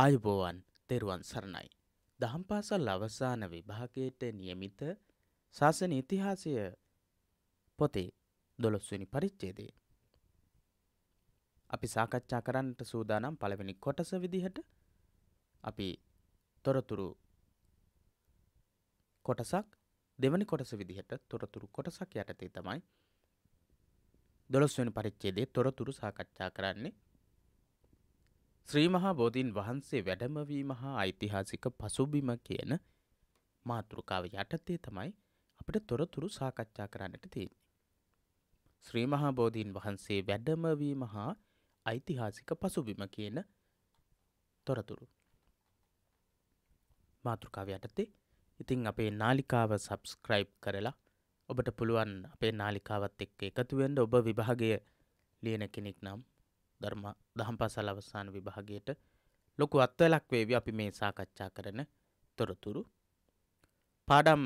ආයුබෝවන් තෙරුවන් සරණයි. දහම් පාසල් අවසාන විභාගයට නියමිත ශාසන ඉතිහාසය පොතේ දොළොස්වනි පරිච්චේදේ. අපි සාකච්ඡා කරන්නට සූදානම් පළවෙනි කොටස විදිහට අපි තොරතුරු කොටසක් දෙවනි කොටස විදිහට තොරතුරු කොටසක් යටතේ තමයි දොළොස්වනි පරිච්චේදේ තොරතුරු සාකච්ඡා කරන්නේ ශ්‍රීමහා බෝධීන් වහන්සේ වැඩමවීම හා ඓතිහාසික පසුබිම කියන මාතෘකාව යටතේ තමයි අපට තොරතුරු සාකච්ඡා කරන්නට තියෙන්නේ. ශ්‍රීමහා බෝධීන් වහන්සේ වැඩමවීම හා ඓතිහාසික පසුබිම කියන තොරතුරු. මාතෘකාව යටතේ ඉතිං අපේ නාලිකාව සබස්ක්‍රයිබ් කරලා ඔබට පුළුවන් අපේ නාලිකාවත් එක්ක එකතුවෙන්ට ඔබ විභාගය ලියන කෙනෙක් නම් ධර්ම දහම් පසල් අවසාන විභාගයට ලොකු අත්වලක් වේවි අපි මේ සාකච්ඡා කරන තොරතුරු. පාඩම්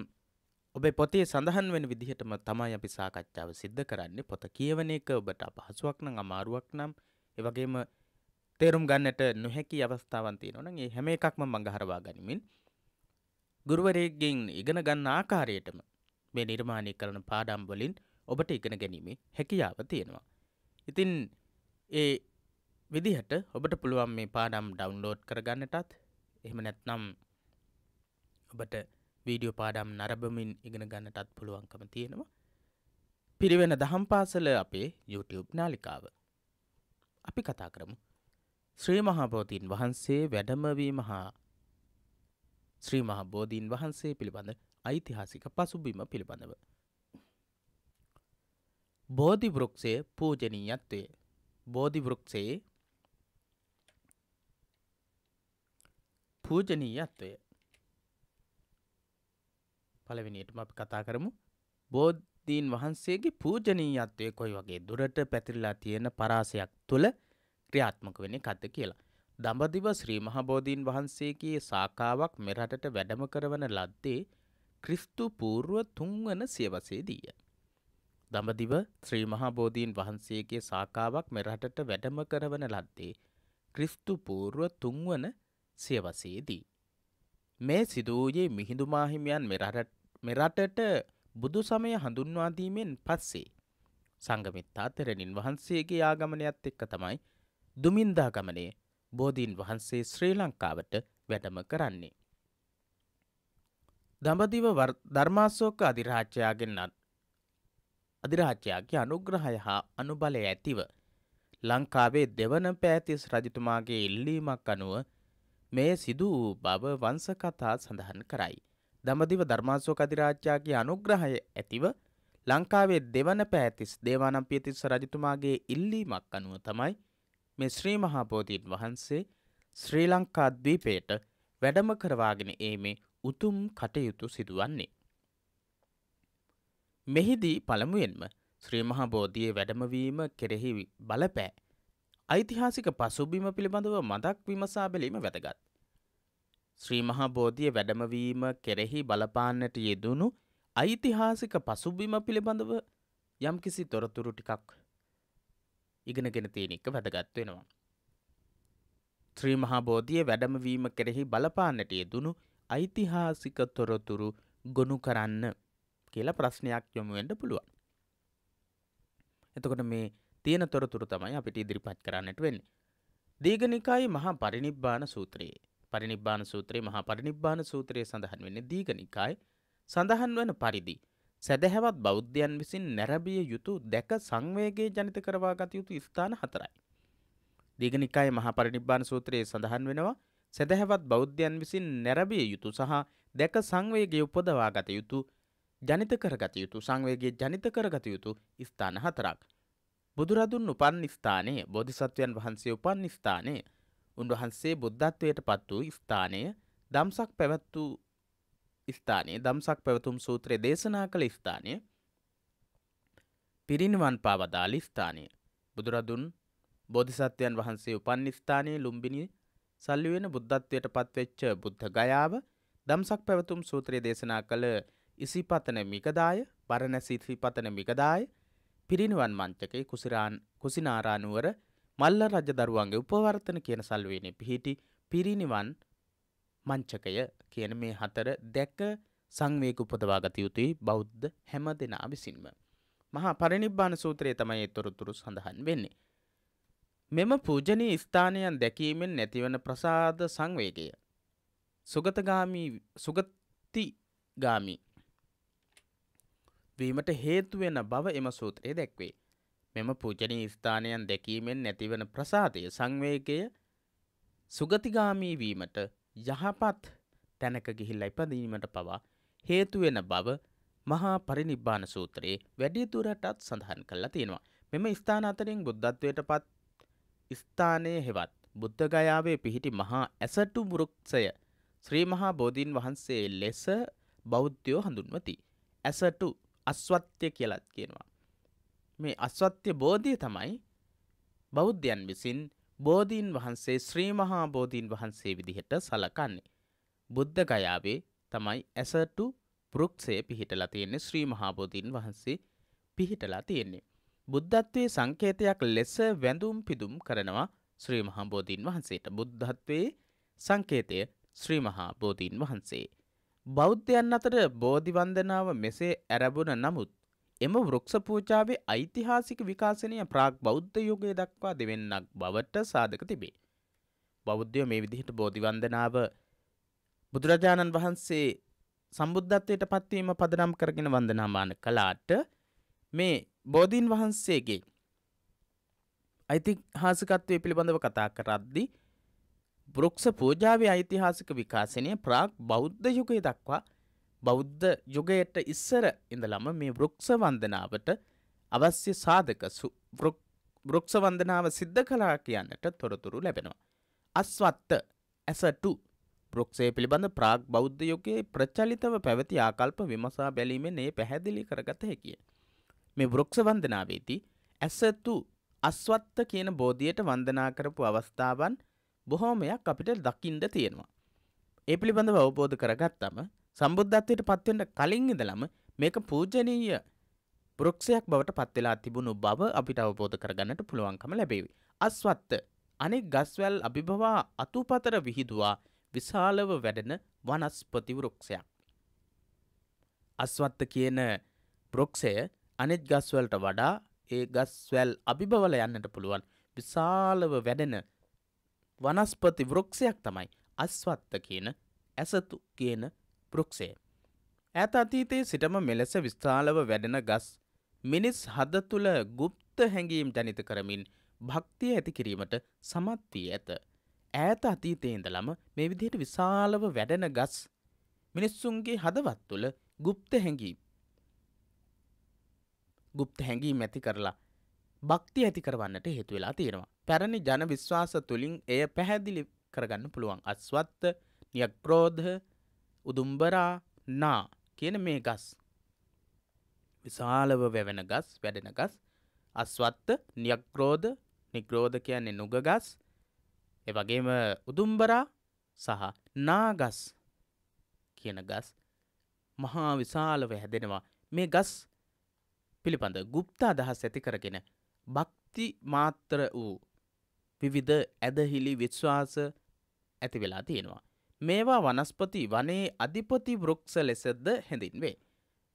ඔබේ පොතේ සඳහන් වෙන විදිහටම තමයි අපි සාකච්ඡාව සිද්ධ කරන්නේ පොත කියවන එක ඔබට අපහසුවක් නම් අමාරුවක් නම් ඒ වගේම තේරුම් ගන්නට නොහැකි අවස්ථාවන් තියෙනවා නම් ඒ හැම එකක්ම මඟහරවා ගනිමින් ගුරුවරයෙක්ගෙන් ඉගෙන ගන්න ආකාරයටම මේ නිර්මාණය කරන පාඩම් වලින් ඔබට ඉගෙන ගැනීමේ හැකියාව තියෙනවා. ඉතින් ඒ විදිහට ඔබට පුළුවන් මේ පාඩම් ඩවන්ලෝඩ් කරගන්නටත් එහෙම නැත්නම් ඔබට වීඩියෝ පාඩම් නරබමින් ඉගෙන ගන්නටත් පුළුවන්කම තියෙනවා පිරිවෙන දහම් පාසල අපේ YouTube නාලිකාව අපි කතා කරමු ශ්‍රී මහාබෝධීන් වහන්සේ වැඩමවීම හා ශ්‍රී මහාබෝධීන් වහන්සේ පිළිබඳ ඓතිහාසික පසුබිම පිළිබඳව. බෝධි වෘක්ෂය පූජනීයත්වය බෝධි වෘක්ෂයේ පූජනීයත්වය පළවෙනියටම අපි කතා කරමු බෝධීන් වහන්සේගේ පූජනීයත්වය කොයි වගේ දුරට පැතිරලා තියෙන පරාසයක් තුළ ක්‍රියාත්මක වෙන එකක්ද කියලා. දඹදිව ශ්‍රී මහා බෝධීන් වහන්සේගේ සාකාවක් මෙරටට වැඩම කරවන ලද්දේ ක්‍රිස්තු පූර්ව තුන්වන සියවසේදීය. දඹදිව ශ්‍රී මහා බෝධීන් වහන්සේගේ සාකාවක් මෙරටට වැඩම කරවන ලද්දේ ක්‍රිස්තු පූර්ව තුන්වන සියවසේදී. මේ සිදුවූයේ මිහිඳු මාහිමියන් මෙරටට බුදු සමය හඳුන්වාදීමෙන් පස්සේ. සංගමිත්තා තෙරණින් වහන්සේගේ ආගමනයත් එක්ක තමයි දුමින්දා ගමනේ බෝධීන් වහන්සේ ශ්‍රී ලංකාවට වැඩම කරන්නේ. දඹදිව ධර්මාසෝක අධිරාජ්‍යයාගෙන් අධිරාජ්‍යයාගේ අනුග්‍රහය හා අනුබලය ඇතිව ලංකාවේ දෙවන පෑතිස් රජතුමාගේ ඉල්ලීමක් අනුව මේ සිදු වූ බව වංසකතා සඳහන් කරයි. දමදිව ධර්මාසෝක අධිරාජ්‍යයාගේ අනුග්‍රහය ඇතිව ලංකාවේ දෙවන පෑතිස් දේවානම් පියතිස්ස රජතුමාගේ ඉල්ලීමක් අනුව තමයි මේ ශ්‍රී මහාබෝධීන් වහන්සේ ශ්‍රී ලංකාද්වීපයට වැඩම කරවාගෙන ඒමේ උතුම් කටයුතු සිදුවන්නේ. මෙහිදී පළමුුවෙන්ම ශ්‍රීමහා බෝධිය වැඩමවීම කෙරෙහි බලපෑ. ඓතිහාසික පසුබිම පිළිබඳව මදක් විමසා බැලීම වැදගත්. ශ්‍රීමහා බෝධිය වැඩමවීම කෙරෙහි බලපාන්නට යෙදුණු ඓතිහාසික පසුබිම පිළිබඳව යම්කිසි තොරතුරු ටිකක් ඉගෙනගෙන තියෙන එක වැදගත් වෙනවා. ශ්‍රීමහා බෝධිය වැඩමවීම කෙරෙහි බලපාන්නට යෙදුණු ඓතිහාසික තොරතුරු ගොනු කරන්න කියලා ප්‍රශ්නයක් යොමුවෙන්ට පුළුවන්. එතකොට මේ තියෙන තොරතුරු තමයි අපිට ඉදිරිපත් කරන්නට වෙන්නේ. දීගනිකායි මහා පරිනිබ්බාන සූත්‍රයේ පරිනිබ්බාන සූත්‍රයේ මහා පරිනිබ්බාන සූත්‍රයේ සඳහන් වෙන්නේ දීගනිකායි සඳහන් වන පරිදි සැදැහැවත් බෞද්ධයන් විසින් නැරඹිය යුතු දැක සංවේගයේ ජනිත කරවා ගත යුතු ස්ථාන හතරයි. දීගනිකායි මහා පරිනිබ්බාන සූත්‍රයේ සඳහන් වෙනවා සැදැහැවත් බෞද්ධයන් විසින් නැරඹිය යුතු සහ දැක සංවේගය උපදවා ගත යුතු ජනිත කරගත යුතු සංවේගේ ජනිත කරගත යුතු ස්ථාන හතරක්. බුදුරදුන් උපන් ස්ථානයේ බෝධිසත්වයන් වහන්සේ උපන් ස්ථානයේ උන්වහන්සේ බුද්ධත්වයට පත් වූ ස්ථානය දම්සක් පැවැත් වූ ස්ථානයේ දම්සක් පැවතුම් සූත්‍රය දේශනා කළ ස්ථානය පිරිනිවන් පාවදාල ස්ථානය බුදුරදුන් බෝධිසත්වයන් වහන්සේ උපන් ස්ථානයේ ලුම්බිනි සල්ලි වෙන බුද්ධත්වයට පත්වෙච්ච බුද්ධ ගයාව දම්සක් පැවතුම් සූත්‍රය දේශනා කළ ඉසිපතන මිකදාය බරණැසිසිපතන මිකදාය පිරිනිවන් මංචකේ කුසිරාන් කුසිනාරානුවර මල්ල රජදරුවන්ගේ උපවර්තන කියන සල්ුවනේ පිහිටි පිරිනිවන් මංචකය කියන මේ හතර දැක්ක සංවේක උපදවාගත යුතුයි බෞද්ධ හැම දෙනා විසින්ම. මහා පරිනිබ්බාන සූත්‍රයේ තමයි තොරතුරු සඳහන් වෙන්නේ. මෙම පූජනී ස්ථානයන් දැකීමෙන් නැතිවන ප්‍රසාද සංවේගය. සුගතගාමී සුගතිගාමී වීමට හේතුවෙන බව එම සූත්‍රයේ දැක්වේ. මෙම පූජනී ස්ථානයන් දැකීමෙන් නැතිවන ප්‍රසාදය සංවේගය සුගතිගාමී වීමට යහපත් තැනක ගිහිල්ල ඉපදීමට පවා හේතුවෙන බව මහා පරිනිබ්බාන සූත්‍රයේ වැඩිදුරටත් සඳහන් කල්ලා තියෙනවා. මෙම ස්ථාන අතරින් බුද්ධත්වයට පත් ස්ථානය හෙවත් බුද්ධගයාවේ පිහිටි මහා ඇසටු මුරුක්ෂය ශ්‍රී මහා බෝධීන් වහන්සේ ලෙස බෞද්ධයෝ හඳුන්වති. ඇසටු අස්වත්්‍ය කියලත් කියනවා. මේ අස්වත්්‍ය බෝධිය තමයි බෞද්ධයන් විසින් බෝධීන් වහන්සේ ශ්‍රීමහා බෝධීන් වහන්සේ විදිහට සලකන්නේ. බුද්ධ ගයාවේ තමයි ඇසටු පෘක්ෂය පිහිටලා තියෙන්නේ ශ්‍රී මහාබෝධීන් වහන්සේ පිහිටලා තියෙන්නේ. බුද්ධත්වයේ සංකේතයක් ලෙස වැඳුම් පිදුම් කරනවා ශ්‍රී මහාබෝධීන් වහන්සේට බුද්ධත්වයේ සංකේතය ශ්‍රී මහාබෝධීන් වහන්සේ. බෞද්ධයන් අතර බෝධිවන්දනාව මෙසේ ඇරඹුණ නමුත් එම වෘක්ෂ පූජාවේ ඓතිහාසික විකාශනය ප්‍රාග් බෞද්ධ යුගය දක්වා දෙවෙන්නක් බවට සාධක තිබේ. බෞද්ධයෝ මේ විදිහට බෝධිවන්දනාව බුදුරජාණන් වහන්සේ සම්බුද්ධත්වයට පත්වීම පදනම් කරගෙන වන්දනාමාන කළාට මේ බෝධීන් වහන්සේගේ ඓතිහාසිකත්වය පිළිබඳව කතා කරද්දී බෘක්ෂ පූජාවේ ඓතිහාසික විකාශනය ප්‍රාග් බෞද්ධ යුගය දක්වා බෞද්ධ යුගයට ඉස්සර ඉඳලම මේ බෘක්ෂ වන්දනාවට අවශ්‍ය සාධක බෘක්ෂ වන්දනාව සිද්ධ කළා කියන්නට තොරතුරු ලැබෙනවා. අස්වත්ත ඇසටු බෘක්ෂය පිළිබඳ ප්‍රාග් බෞද්ධ යුගයේ ප්‍රචලිතව පැවති ආකල්ප විමසා බැලීමෙන් ඒ පැහැදිලි කරගත හැකිය. මේ බෘක්ෂ වන්දනාවේදී ඇසතු අස්වත්ත කියන බෝධියට වන්දනා කරපු අවස්ථාවන් – බොහෝමයක් අපිට දකිින්ට තියෙනවා. ඒ පිළිබඳව අවබෝධ කරගත්තම සම්බුද්ධත්වයට පත්වෙන්ට කලින් ඉඳලම මේක පූජනීය බෘක්ෂයක් බවට පත්වෙලා තිබුණු බව අපිට අවබෝධ කරගන්නට පුළුවන්කම ලැබේවි. අස්වත්ත අනෙක් ගස්වැල් අභිභවා අතුපතර විහිදවා විශාලව වැඩෙන වනස්පති වෘක්ෂයක්. අස්වත්ත කියන බෘක්ෂය අනෙත් ගස්වලට වඩා ඒ ගස්වැල් අභිභවල යන්නට පුළුවන් විශාලව වැඩෙන වනස්පති වෘක්ෂයක් තමයි අස්වත්ත කියන ඇසතු කියන වෘක්ෂය. ඇත අතීතයේ සිටම මෙලෙස විශාලව වැඩෙන ගස් මිනිස් හද තුළ ගුප්ත හැඟීම් ජනිත කරමින් භක්තිය ඇති කිරීමට සමත් වී ඇත. ඈත අතීතයේ ඉඳලම මේ විදිහට විශාලව වැඩෙන ගස් මිනිස්සුන්ගේ හදවත් තුළ ගුප්ත හැඟීම් ගුප්ත හැඟීම් ඇති කරලා භක්ති ඇති කරවන්නට හේතු වෙලා තියෙනවා. පැරණි ජන විශ්වාස තුළින් එය පැහැදිලි කරගන්න පුළුවන් අස්වත්ත නියක්‍රෝධ උදුම්බරා නා කියන මේ ගස් විශාලව වැවෙන ගස් වැඩෙන ගස් අස්වත්ත නියක්‍රෝධ නිග්‍රෝධ කියන්නේ නුග ගස් එවගේම උදුම්බරා සහ නාගස් කියන ගස් මහා විශාලව හැදෙනවා මේ ගස් පිළිබඳ ගුප්ත අදහස් ඇති කරගෙන භක්ති මාත්‍ර වූ විවිධ ඇදහිලි විශ්වාස ඇති වෙලා තියෙනවා. මේවා වනස්පති වනේ අධිපති වෘක්ෂ ලෙසද හැඳින්වේ.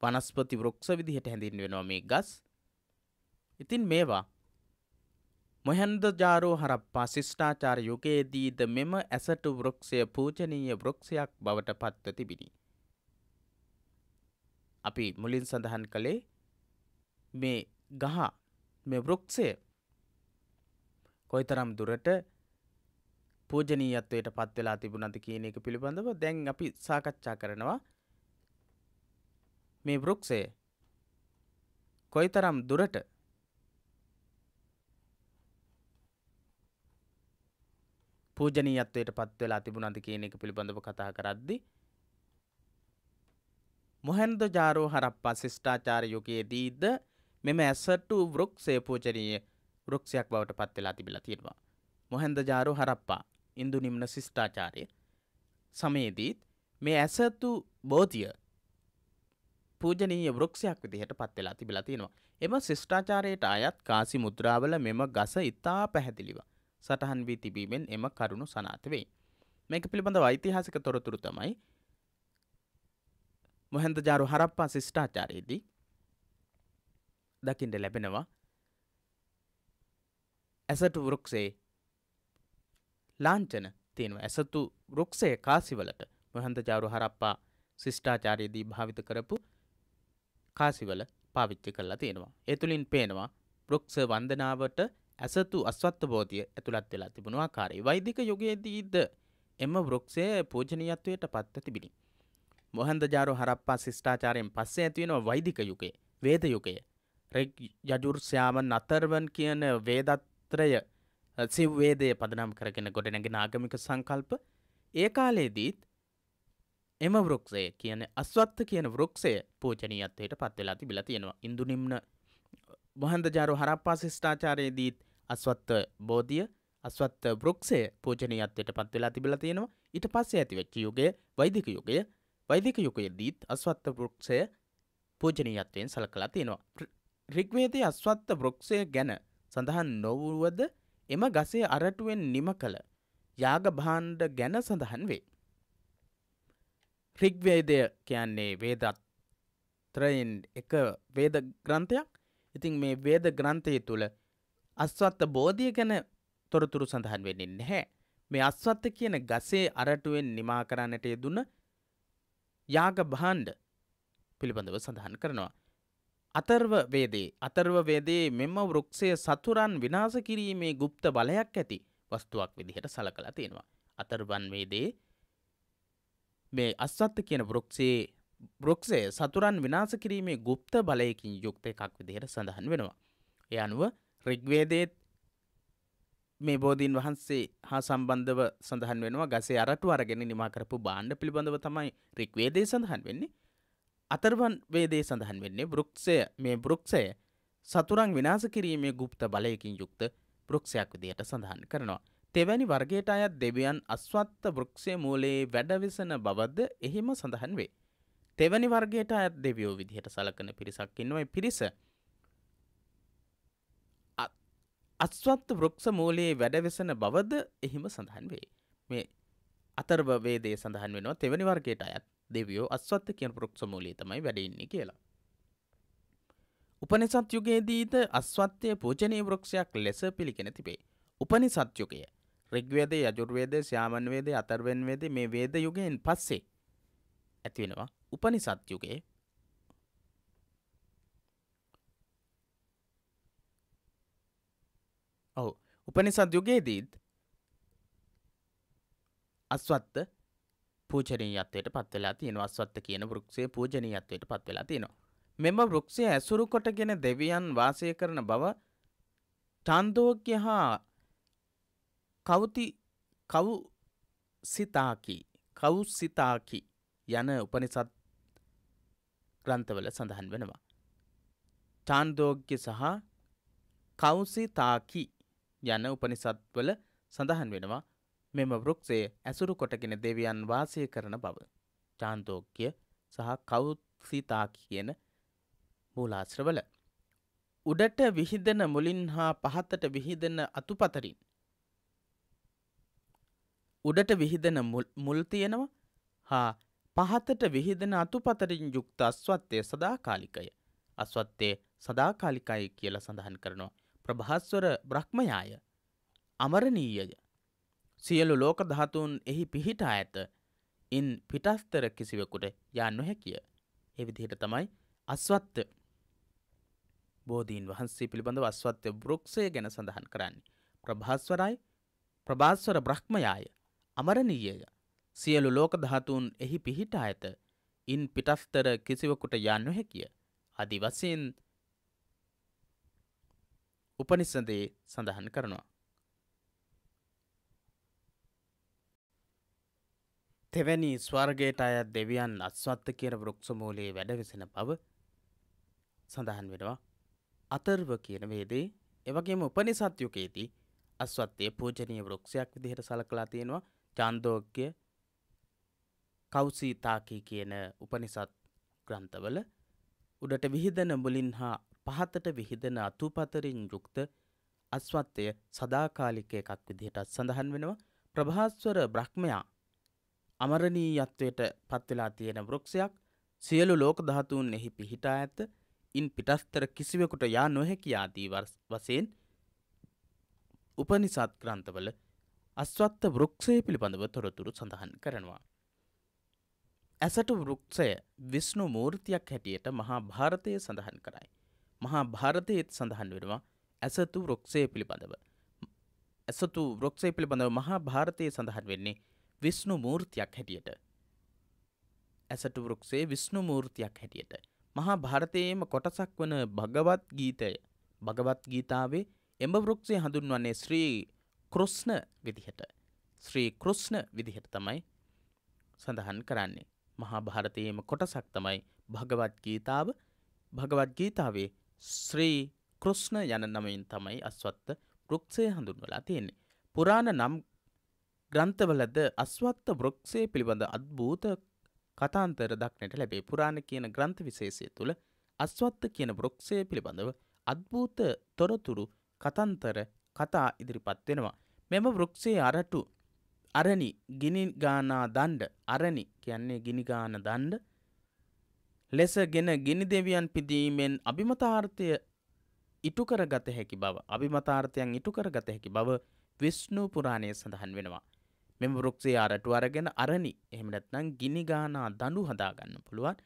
වනස්පති වෘක්ෂ විදිහට හැඳින්වෙනවා මේ ගස්. ඉතින් මේවා මොහන්දජාරෝ හරප්පා ශිෂ්ඨාචාර යුගයේදීද මෙම ඇසටු වෘක්ෂය පූජනීය වෘක්ෂයක් බවට පත්ව තිබිණි. අපි මුලින් සඳහන් කළේ මේ ගහ මේ වෘක්ෂය කොයිතරම් දුරට පූජනීයත්වයට පත් වෙලා තිබුණද කියන එක පිළිබඳව දැන් අපි සාකච්ඡා කරනවා මේ වෘක්ෂය කොයිතරම් දුරට පූජනීයත්වයට පත් වෙලා තිබුණද කියන එක පිළිබඳව කතා කරද්දී මොහන්ද ජාරෝ හරප්පා ශිෂ්ඨාචාර යුගයේදීද මෙම ඇසටු වෘක්ෂය පූජනීය වෘක්ෂයක් බවට පත් වෙලා තිබිලා තියෙනවා. මොහෙන්දජාරෝ හරප්පා ඉන්දු නිම්න ශිෂ්ටාචාරය සමයේදීත් මේ ඇසතු බෝධිය පූජනීය වෘක්ෂයක් විදිහට පත් වෙලා තිබිලා තියෙනවා. එම ශිෂ්ටාචාරයට අයත් කාසි මුද්‍රාවල මෙම ගස ඉතා පැහැදිලිව සටහන් වී තිබීමෙන් එම කරුණු සනාත වෙයි. මේක පිළිබඳ ඓතිහාසික තොරතුරු තමයි මොහෙන්දජාරු හරප්පා ශිෂ්ටාචාරයේදී දකිින්ට ලැබෙනවා ඇසටු වෘක්ෂයේ ලාංචන තියෙනවා ඇසතු වෘක්ෂය කාසිවලට මොහන්තජාරු හරප්පා ශිෂ්ඨාචාරයේදී භාවිත කරපු කාසිවල පාවිච්චි කරලා තියෙනවා. ඒ තුළින් පේනවා වෘක්ෂ වන්දනාවට ඇසතු අස්වත්වබෝධිය ඇතුළත් වෙලා තිබුණු ආකාරය. වෛදික යුගයේදීද එම වෘක්ෂය පූජනීයත්වයට පත්ව තිබිණි. මොහන්දජාරු හරප්පා ශිෂ්ඨාචාරයෙන් පස්සේ ඇතිවෙනවා වෛදික යුගයේ, වේද යුගයේ. රෙග් යජුර් ශ්‍යාමන් අතර්වන් කියන වේදත් සූත්‍රය සිව්වේදය පදනම් කරගෙන ගොඩනැගෙන ආගමික සංකල්ප ඒ කාලයේදීත් එම වෘක්ෂය කියන අස්වත්ත කියන වෘක්ෂය පූජනීයත්වයට පත්වෙලා තිබිලා තියෙනවා. ඉන්දු නිම්න මොහන්දජාරු හරප්පා ශිෂ්ටාචාරයේදීත් අස්වත්ත බෝධිය අස්වත්ත වෘක්ෂය පූජනීයත්වයට පත්වෙලා තිබිලා තියෙනවා. ඊට පස්සේ ඇතිවෙච්ච යුගයේ වෛදික යුගය වෛදික යුගයේදීත් අස්වත්ත වෘක්ෂය පූජනීයත්වයෙන් සලකලා තියෙනවා. රිග්වේදයේ අස්වත්ත වෘක්ෂය ගැන සඳහන් නොවුවද එම ගසේ අරටුවෙන් නිම කළ යාග භාණ්ඩ ගැන සඳහන් වේ. රිග්වේදය කියන්නේ වේදත්‍රයෙන් එක වේද ග්‍රන්ථයක් ඉතින් මේ වේද ග්‍රන්ථය තුළ අස්වත්ත බෝධිය ගැන තොරතුරු සඳහන් වෙන්නේ නැහැ. මේ අස්වත්ත කියන ගසේ අරටුවෙන් නිමා කරන්නට යෙදුන යාග භාණ්ඩ පිළිබඳව සඳහන් කරනවා. අතර්ව වේදේ අතර්ව වේදේ මෙම වෘක්ෂය සතුරන් විනාශ කිරීමේ গুপ্ত බලයක් ඇති වස්තුවක් විදිහට සලකලා තියෙනවා. අතර්වන් වේදේ මේ අස්සත්ත කියන වෘක්ෂයේ වෘක්ෂය සතුරන් විනාශ කිරීමේ গুপ্ত බලයකින් යුක්ත එකක් විදිහට සඳහන් වෙනවා. ඒ අනුව රිග්වේදයේ මේ බෝධීන් වහන්සේ හා සම්බන්ධව සඳහන් වෙනවා ගසේ අරටු අරගෙන නිමා කරපු භාණ්ඩ පිළිබඳව තමයි රිග්වේදයේ සඳහන් වෙන්නේ. අතරවන් වේදේ සඳහන් වෙන්නේ බෘක්ෂය මේ බෘක්ෂය සතුරන් විනාස කිරීමේ ගුප්ත බලයකින් යුක්ත බෘක්ෂයක් විදියට සඳහන් කරනවා. තෙවැනි වර්ගයට අයත් දෙවියන් අස්වත්ත බෘක්ෂය මූලයේ වැඩවිසන බවද එහෙම සඳහන් වේ. තෙවැනි වර්ගයට අයත් දෙවියෝ විදිහට සලකන පිරිසක් ඉන්නවයි පිරිස අස්වත්ත වෘක්ෂ මූලයේ වැඩවෙසන බවද එහෙම සඳහන් වේ. මේ අතර්භවේදය සඳහන් වෙනවා තෙවැනි වර්ගයට අයත් දෙවියෝ අස්වත්ත කියන පොරොක්ස මූලී තමයි වැඩඉන්නේ කියලා. උපනිසත් යුගයේදීද අස්වත්්‍යය පූජනී වෘක්ෂයක් ලෙස පිළිගෙන තිබේ. උපනි සත්යුකය රෙග්වේද යජුර්වේද ශ්‍යාමන්වේද අතර්වෙන්වේද මේ වේද යුගයෙන් පස්සේ ඇතිවෙනවා උපනි සත්යුගේ ඔහු උපනි සත්යුගේදීත් අස්වත්ත පූජනීයත්වයට පත් වෙලා තියෙනවා අස්වත්ත කියන වෘක්ෂය පූජනීයත්වයට පත් වෙලා තියෙනවා. මෙම වෘක්ෂය ඇසුරු කොටගෙන දෙවියන් වාසය කරන බව චන්දෝක්‍ය හා කවුති කවු සිතාකි කවුසිතාකි යන උපනිසත් ග්‍රන්ථවල සඳහන් වෙනවා. චාන්දෝග්‍ය සහ කවුසිතාකි යන උපනිසත්වල සඳහන් වෙනවා මෙම වෘක්ෂය ඇසුරු කොටගෙන දෙවියන් වාසය කරන බව. චාන්තෝක්‍ය සහ කෞත්සිතා කියන මූලාශ්‍රවල. උඩට විහිදන මුලින් හා පහතට විහිදන අතුපතරින්. උඩට විහිදන මුල් තියෙනවා හා පහතට විහිදන අතුපතරින් යුක්ත අස්වත්වය සදාකාලිකය. අස්වත්තේ සදාකාලිකයි කියලා සඳහන් කරනවා. ප්‍රභාස්වර බ්‍රහ්මයාය අමරණීයය සියලු ලෝක ධාතුන් එහි පිහිටා ඇත. ඉන් පිටස්තර කිසිවෙකුට යා නොහැකිය. ඒ විදිහට තමයි අස්වත්ත බෝධීන් වහන්සේ පිළිබඳව අස්වත්්‍ය බෘක්ෂය ගැන සඳහන් කරන්නේ. ප්‍රභාස්වරයි ප්‍රභාස්වර බ්‍රහ්මයාය අමරණීයය සියලු ලෝක ධාතුන් එහි පිහිටා ඇත. ඉන් පිටස්තර කිසිවකුට යා නොහැකිය. අදි වශයෙන් උපනිසඳේ සඳහන් කරනවා. තෙවැනි ස්වර්ගයට අයත් දෙවියන් අස්වත්ත කියන වෘක්ෂමූලයේ වැඩවෙසෙන බව සඳහන් වෙනවා. අතර්ව කියන වේදේ එවගේම උපනිසත් යුගයේදී අස්වත්තේ පූජනීය වෘක්ෂයක් විදිහට සලකලා තියෙනවා. චාන්දෝග්‍ය කෞසීතාකී කියන උපනිසත් ග්‍රන්ථවල උඩට විහිදෙන මුලින් හා පහතට විහිදෙන අතුපතරින් යුක්ත අස්වත්තය සදාකාලික එකක් විදිහටත් සඳහන් වෙනවා. ප්‍රභාස්වර බ්‍රහ්මයා අමරණීයත්වයට පත්වෙලා තියෙන වෘක්ෂයක් සියලු ලෝක ධාතුන් එහි පිහිටා ඇත ඉන් පිටස්තර කිසිවෙකුට යා නොහැකි ආදී වසයෙන් උපනිසාත් ග්‍රන්ථවල අස්වත්ත වෘක්ෂය පිළිබඳව තොරතුරු සඳහන් කරනවා. ඇසට වෘක්ෂය විශ්ණු මූර්තියක් හැටියට මහා භාරතය සඳහන් කරයි. මහා භාරතයත් සඳහන් වෙනවා ඇසතු වෘක්ෂය පිළිබඳව. ඇසතු වෘක්ෂය පිළිබඳව මහා භාරතය සඳහන් වෙන්නේ විෂ්ණු මූර්තියක් හැටියට. ඇසට වෘක්ෂේ විෂ්ණු මූර්තියක් හැටියට. මහා භාරතයේම කොටසක් වන භගවත් ගීතය භගවත් ගීතාවේ එඹ වෘක්ෂය හඳුන්වන්නේ ශ්‍රී කෘෂ්ණ විදිහට. ශ්‍රී කෘෂ්ණ විදිහට තමයි සඳහන් කරන්නේ. මහා භාරතයේම කොටසක් තමයි භගවත් ගීතාව භගවත් ගීතාවේ ශ්‍රී කෘෂ්ණ යන නමයින් තමයි අස්වත්ත වෘක්ෂය හඳුන්වලා තියෙන්නේ. පුරාණ නම් ග්‍රන්ථවලද අස්වත්ත බ්‍රොක්ෂය පිළිබඳ අත්භූත කතාන්තර දක්නට ලැබේ පුරාණ කියන ග්‍රන්ථ විශේෂය තුළ අස්වත්ත කියන බ්‍රොක්ෂය පිළිබඳව අත්භූත තොරතුරු කතන්තර කතා ඉදිරිපත් වෙනවා. මෙම වෘක්ෂයේ අරටු අරණි ගිනිගානා දණ්ඩ අරණි කියන්නේ ගිනිගාන දණ්ඩ ලෙසගෙන ගිනි දෙවියන් පිදීමෙන් අභිමතාර්ථය ඉටුකරගත හැකි බව අභිමතාර්ථයන් ඉටුකරගත හැකි බව විශ්ණු පුරාණය සඳහන් වෙනවා. මෙම වෘක්ෂය අරටු අරගෙන අරණි එහෙම නැත්නම් ගිනි ගානා දඬු හදාගන්න පුළුවන්.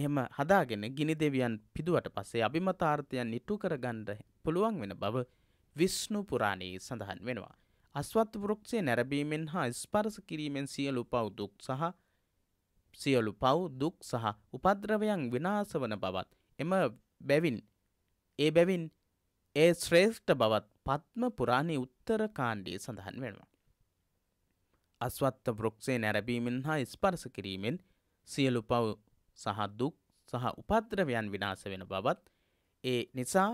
එහෙම හදාගෙන ගිනි දෙවියන් පිදුවට පස්සේ අභිමතාර්ථයන් ඉටු කරගන්න පුළුවන් වෙන බව විෂ්ණු පුරාණයේ සඳහන් වෙනවා. අස්වත් වෘක්ෂය නැරඹීමෙන් හා ස්පර්ශ කිරීමෙන් සියලු පව් දුක් සහ සියලු පව් දුක් සහ උපද්‍රවයන් විනාශ වන බවත් එම බැවින් ඒ බැවින් ඒ ශ්‍රේෂ්ඨ බවත් පත්ම පුරාණයේ උත්තර කාණ්ඩයේ සඳහන් වෙනවා. අස්වත්ත වෘක්ෂේ නැරඹීමෙන් හා ස්පර්ශ කිරීමෙන් සියලු පව් සහ දුක් සහ උපද්‍රවයන් විනාශ වෙන බවත් ඒ නිසා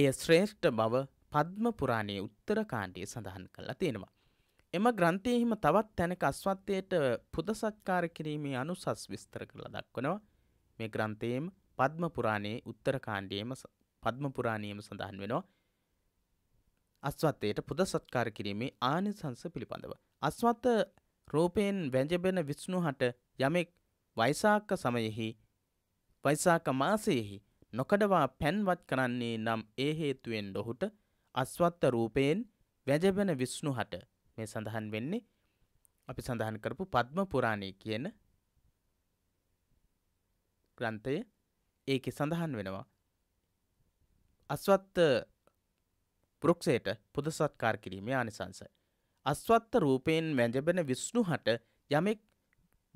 එය ශ්‍රේෂ්ඨ බව පද්ම පුරාණයේ උත්තර කාණ්ඩයේ සඳහන් කරලා තියෙනවා. එම ග්‍රන්ථයෙහිම තවත් තැනක අස්වත්තයට පුද සත්කාර කිරීමේ අනුසස් විස්තර කරලා දක්වනවා. මේ ග්‍රන්ථයේම පද්ම පුරාණයේ උත්තර කාණ්ඩයේම පද්ම පුරාණයේම සඳහන් වෙනවා. අස්වත්තයට පුද සත්කාර කිරීමේ ආනිසංස පිළිබඳව අස්වත්ත රූපයෙන් වැජබෙන විස්්ණුහට යමෙක් වයිසාක්ක සමයෙහි වයිසාක මාසයෙහි නොකඩවා පැන්වත් කරන්නේ නම් ඒ හේතුවෙන් ඩොහුට අස්වත්ත රූපයෙන් වැජබෙන විස්්ණුහට මේ සඳහන් වෙන්නේ අපි සඳහන් කරපු පද්ම පුරාණය කියන ග්‍රන්ථය ඒක සඳහන් වෙනවා. අස්වත්ත පෘක්ෂයට පුද සත්කාර කිරීමේ ආනිසංසයි. අස්වත්ත රූපයෙන් වැජබෙන විස්්ණුහට යමෙක්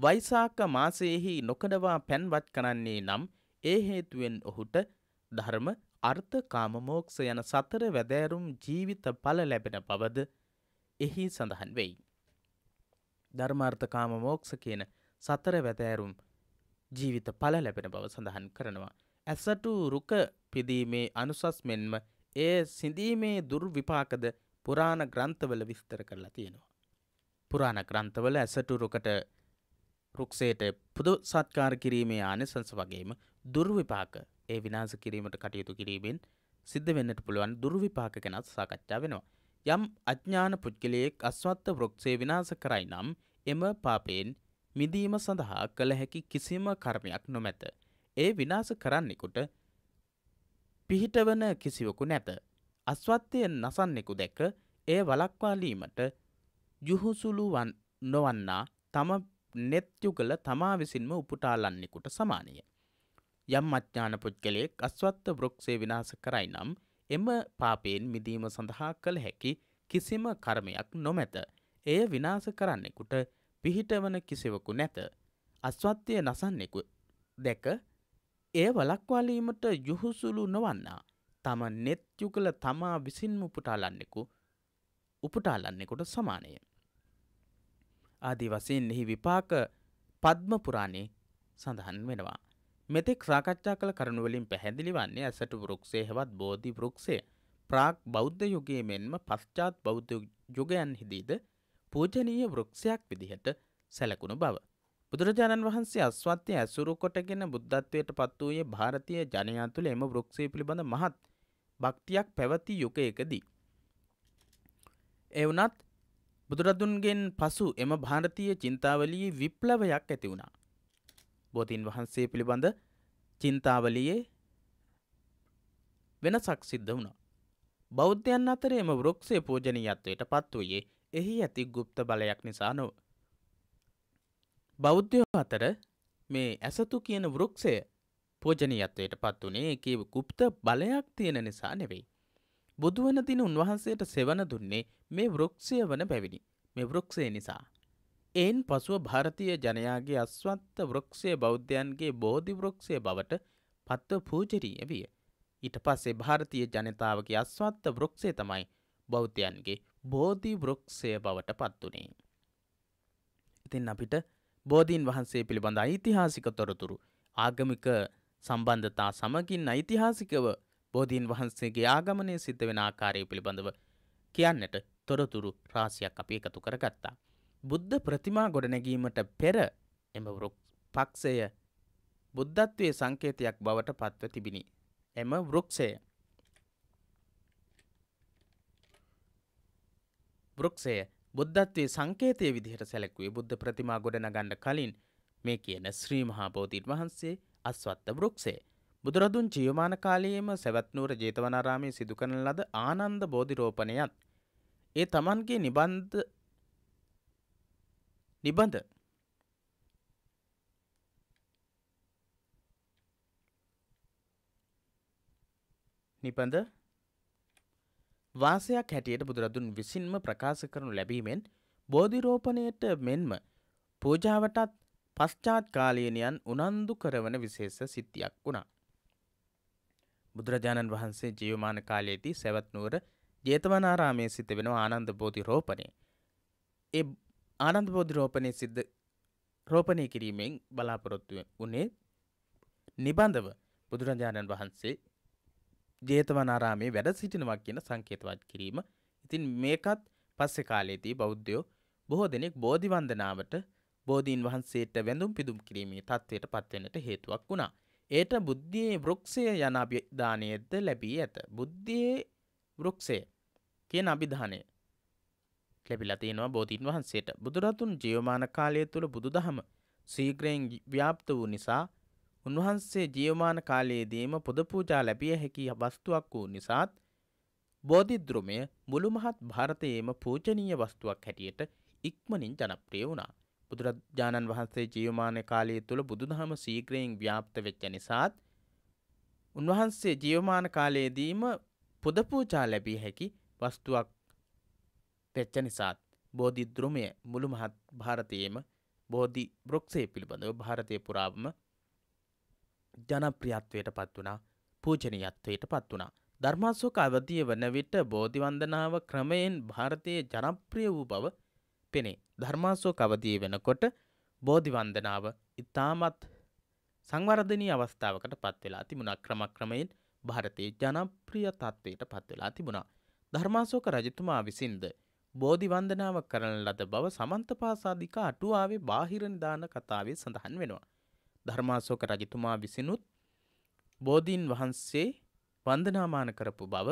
වයිසාක මාසයෙහි නොකඩවා පැන්වත් කරන්නේ නම් ඒ හේතුවෙන් ඔහුට ධර්ම අර්ථ කාමමෝක්ෂ යන සතර වැදෑරුම් ජීවිත පල ලැබෙන බවද එහි සඳහන් වෙයි. ධර්මාර්ථකාම මෝක්ෂ කියන සතර වැදෑරුම් ජීවිත පල ලැබෙන බව සඳහන් කරනවා. ඇසටු රුක පිදීමේ අනුසස් මෙන්ම ඒ සිඳීමේ දුර්විපාකද පුරාණ ග්‍රන්ථවල විස්තර කරලා තියෙනවා. පුරාණ ග්‍රන්ථවල ඇසටුරුකට රුක්ෂයට පුදු සත්කාර කිරීමේ ආනිසංස වගේම දුර්විපාක ඒ විනාශ කිරීමට කටයුතු කිරීමෙන් සිද්ධ වෙන්නට පුළුවන් දුර්විපාක ගැනත් සාකච්ඡා වෙනවා. යම් අඥාන පුද්ගලයෙක් අස්වත්ත වෘක්ෂේ විනාශ කරයි නම් එම පාපයෙන් මිදීම සඳහා කළ හැකි කිසිම කර්මයක් නොමැත. ඒ විනාශ කරන්නෙකුට පිහිටවන කිසිවකු නැත. අස්වත්වය නසන්නෙකු දැක එය වලක්වාලීමට යුහුසුළුවන් නොවන්නා තම නෙත්යුගල තමා විසින්ම උපුටාලන්නෙකුට සමානය. යම් අඥ්ඥාන පුද්ගලයෙක් අස්වත්ත බෘක්ෂේ විනාස කරයි නම් එම පාපයෙන් මිදීම සඳහා කළ හැකි කිසිම කර්මයක් නොමැත. එය විනාස කරන්නෙකුට පිහිටවන කිසිවකු නැත. අස්වත්වය නසන්නෙකු දැක එය වලක්වාලීමට යුහුසුළු නොවන්නා තම නෙත්යුගල තමා විසින්ම උපුටාලන්නෙකු උපුටාලන්නෙකුට සමානය. ආදී වසයෙන් එහි විපාක පද්මපුරාණේ සඳහන් වෙනවා. මෙතෙක් සාකච්ඡා කළ කරුණුවලින් පැහැදිලි වන්නේ ඇසට වෘක්ෂය හෙවත් බෝධි වෘක්ෂය ප්‍රාග් බෞද්ධ යුගයේ මෙන්ම පශ්චාත් බෞද්ධ යුගයන් හිදීද පූජනීය වෘක්ෂයක් විදිහට සැලකුණු බව. බුදුරජාණන් වහන්සේ අස්වත්‍ය ඇසුරු කොටගෙන බුද්ධත්වයට පත් වූයේ ಭಾರತೀಯ ජනයා තුළ එම වෘක්ෂය පිළිබඳ මහත් භක්තියක් පැවති යුගයකදී. එවනත් බුදුරදුන්ගෙන් පසු එම භාරතීය චින්තාවලියේ විප්ලවයක් ඇති වුණා. බෝධීන් වහන්සේ පිළිබඳ චින්තාවලියේ වෙනසක් සිද්ධ වුණා. බෞද්ධයන් අතර එම වෘක්ෂය පූජනීයත්වයට පත් වූයේ එහි ඇති ගුප්ත බලයක් නිසා නොව. බෞද්ධයෝ අතර මේ ඇසතු කියන වෘක්ෂය පෝජනීයත්වයට පත් වනේ ඒකේ ගුප්ත බලයක් තියෙන නිසා නෙවෙයි. බුදුවන දින උන්වහන්සේට සෙවන දුන්නේ මේ වෘක්ෂය වන පැවිනි මේ වෘක්ෂය නිසා. එයින් පසුව භාරතීය ජනයාගේ අස්වත්ත වෘක්ෂය බෞද්ධයන්ගේ බෝධි වෘක්ෂය බවට පත්ව පූජරීය විය. ඊට පස්සේ භාරතීය ජනතාවගේ අස්වත්ත වෘක්ෂය තමයි බෞද්ධයන්ගේ බෝධි වෘක්ෂය බවට පත් වනේ. ඉතින් අපිට බෝධීන් වහන්සේ පිළිබඳ ඓතිහාසික තොරතුරු ආගමික සම්බන්ධතා සමගින් ඓතිහාසිකව බෝධීන් වහන්සේගේ ආගමනය සිද්ධ වෙන ආකාරය පිළිබඳව කියන්නට තොරතුරු රාසියක් අපි එකතු කරගත්තා. බුද්ධ ප්‍රතිමා ගොඩනැගීමට පෙර එම වෘක් පක්ෂය බුද්ධත්වය සංකේතයක් බවට පත්ව තිබිණි. එම වෘක්ෂය වෘක්ෂය බුද්ධත්වයේ සංකේතය විදිහට සැලකුවේ බුද්ධ ප්‍රතිමා ගොඩනගන්න කලින් මේ කියන ශ්‍රී මහා බෝධීන් වහන්සේ අස්වත්ත බෘක්ෂේ. බුදුරදුන් ජීවමාන කාලයේම සැවැත්නූර ජේතවනාරාමේ සිදුකරන ලද ආනන්ද බෝධිරෝපණයත්. ඒ තමන්ගේ නිබන්ධ නිබඳ නිබඳ වාසයක් හැටියට බුදුරදුන් විසින්ම ප්‍රකාශ කරනු ලැබීමෙන් බෝධිරෝපණයට මෙන්ම පූජාවටත් පශ්චාත් කාලීනයන් උනන්දු කරවන විශේෂ සිද්ධියක් වුණා. බුදුරජාණන් වහන්සේ ජීවමාන කාලයේදී සැවත් නුවර ජේතවනාරාමයේ සිට වෙන ආනන්ද බෝධි රෝපණය. ඒ ආනන්ද බෝධි රෝපණය සිද්ධ රෝපණය කිරීමෙන් බලාපොරොත්තු වුණේ නිබඳව බුදුරජාණන් වහන්සේ ජේතවනාරාමේ වැඩ සිටිනවා කියන සංකේතවත් කිරීම. ඉතින් මේකත් පස්සේ කාලයේදී බෞද්ධයෝ බොහෝ දෙනෙක් බෝධි වන්දනාවට බෝධීන් වහන්සේට වැඳුම් පිදුම් කිරීමේ තත්ත්වයට පත්වෙනට හේතුවක් වුණා. ඒට බුද්ධියේ වෘක්ෂය යන අභිධානයද ලැබී ඇත. බුද්ධියේ වෘක්ෂය කියන අභිධානය ලැබිලා තියෙනවා බෝධීන් වහන්සේට. බුදුරතුන් ජීවමාන කාලය තුළ බුදුදහම සීග්‍රයෙන් ව්‍යාප්ත වූ නිසා උන්වහන්සේ ජීවමාන කාලයේදීම පොද පූජා ලැබිය හැකි වස්තුවක් වූ නිසාත් බෝධිද්‍රමය මුළු මහත් භාරතයේම පූජනීය වස්තුවක් හැටියට ඉක්මනින් ජනප්‍රිය වුණා. බුදුරජාණන් වහන්සේ ජීවමාන කාලය තුළ බුදුදහම සීග්‍රයෙන් ව්‍යාප්ත වෙච්ච නිසාත් උන්වහන්සේ ජීවමාන කාලයේදීම පුදපූචා ලැබී හැකි වස්තුවක් වෙච්ච නිසාත් බෝධි ද්‍රමය මුළු මහත් භාරතයේම බෝධි බෘක්ෂය පිළිබඳව භාරතය පුරාවම ජනප්‍රියත්වයට පත් වනා පූජනීයත්වයට පත් වනා. ධර්මාසෝක අවධිය වන විට බෝධිවන්දනාව ක්‍රමයෙන් භාරතයේ ජනප්‍රිය වූ බව පෙනේ. ධර්මාසෝ කවදී වෙනකොට බෝධි වන්දනාව ඉතාමත් සංවර්ධනී අවස්ථාවකට පත් වෙලා තිබුණා. ක්‍රමක්‍රමයෙන් ಭಾರತයේ ජනප්‍රිය තත්වයට පත් වෙලා තිබුණා. ධර්මාශෝක රජතුමා විසින්ද බෝධි වන්දනාව කරන ලද බව සමන්තපාසාදික අටුවාවේ බාහිර නිදාන කතාවේ සඳහන් වෙනවා. ධර්මාශෝක රජතුමා විසිනුත් බෝධීන් වහන්සේ වන්දනාමාන කරපු බව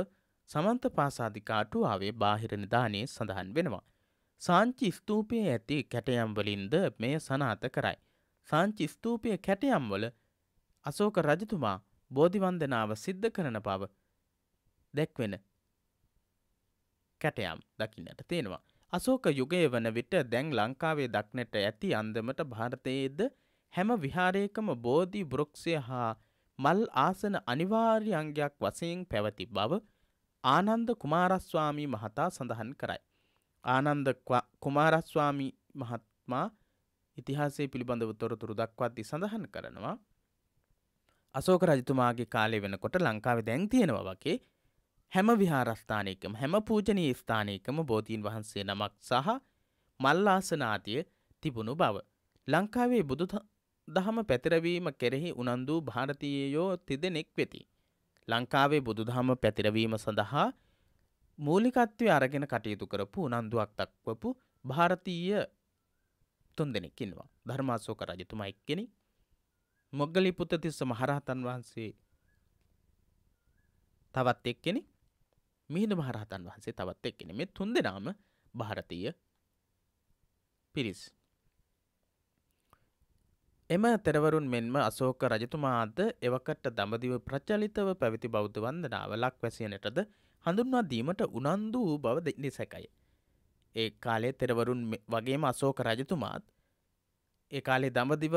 සමන්තපාසාදික අටුවාවේ බාහිර නිදානයේ සඳහන් වෙනවා. සාංචි ස්තූපයේ ඇති කැටයම්වලින්ද මෙය සනාත කරයි. සාංචි ස්තූපය කැටයම්වල අසෝක රජතුමා බෝධිවන්දනාව සිද්ධ කරන බව දැක්වෙන කැටයම් දකින්නට තියෙනවා. අසෝක යුගය වන විට දැන් ලංකාවේ දක්නට ඇති අන්දමට භාරතයේද හැම විහාරයකම බෝධි බෘක්ෂය හා මල් ආසන අනිවාර්ය අංගයක් වසයෙන් පැවති බව ආනන්ද කුමාරස්වාමී මහතා සඳහන් කරයි. ආනන්ද කුමාරස්වාමි මහත්මා ඉතිහාසය පිළිබඳව තොරතුරු දක්වද්දි සඳහන් කරනවා. අසෝක රජතුමාගේ කාලය වෙනකොට ලංකාවේ දැන් තියෙනවා වගේ හැම විහාරස්ථානයකම හැම පූජනී ස්ථානයකම බෝධීන් වහන්සේ නමක් සහ මල්ලාසනාතිය තිබුණු බව. ලංකාවේ බුදු දහම පැතිරවීම කෙරෙහි උනන්දූ භාරතීයෝ තිදෙනෙක් වෙති. ලංකාවේ බුදුදහම පැතිරවීම සඳහා මූලිකත්වය අරගෙන කටයුතු කරපු උනන්දුවක් දක්වපු භාරතීය තුන් දෙනෙක් ඉන්නවා. ධර්මාශෝක රජතුමා එක්කෙනෙක්. මොග්ගලි පුත්තිස්ස මහරහතන් වහන්සේ තවත් එක්කෙනෙක්. මිහිඳු මහරහතන් වහන්සේ තවත් එක්කෙනෙක්. මේ තුන් දෙනාම ಭಾರತೀಯ පිරිස්. එම තෙරවරුන් මෙන්ම අශෝක රජතුමාද එවකට දඹදිව ප්‍රචලිතව පැවති බෞද්ධ වන්දනාව ලක්වැසියනටද හඳුන්වා දීමට උනන්දු වූ බව දෙනිසැකයි. ඒ කාලේ තෙරවරුන් වගේම අසෝක රජතුමාත් ඒ කාලේ දඹදිව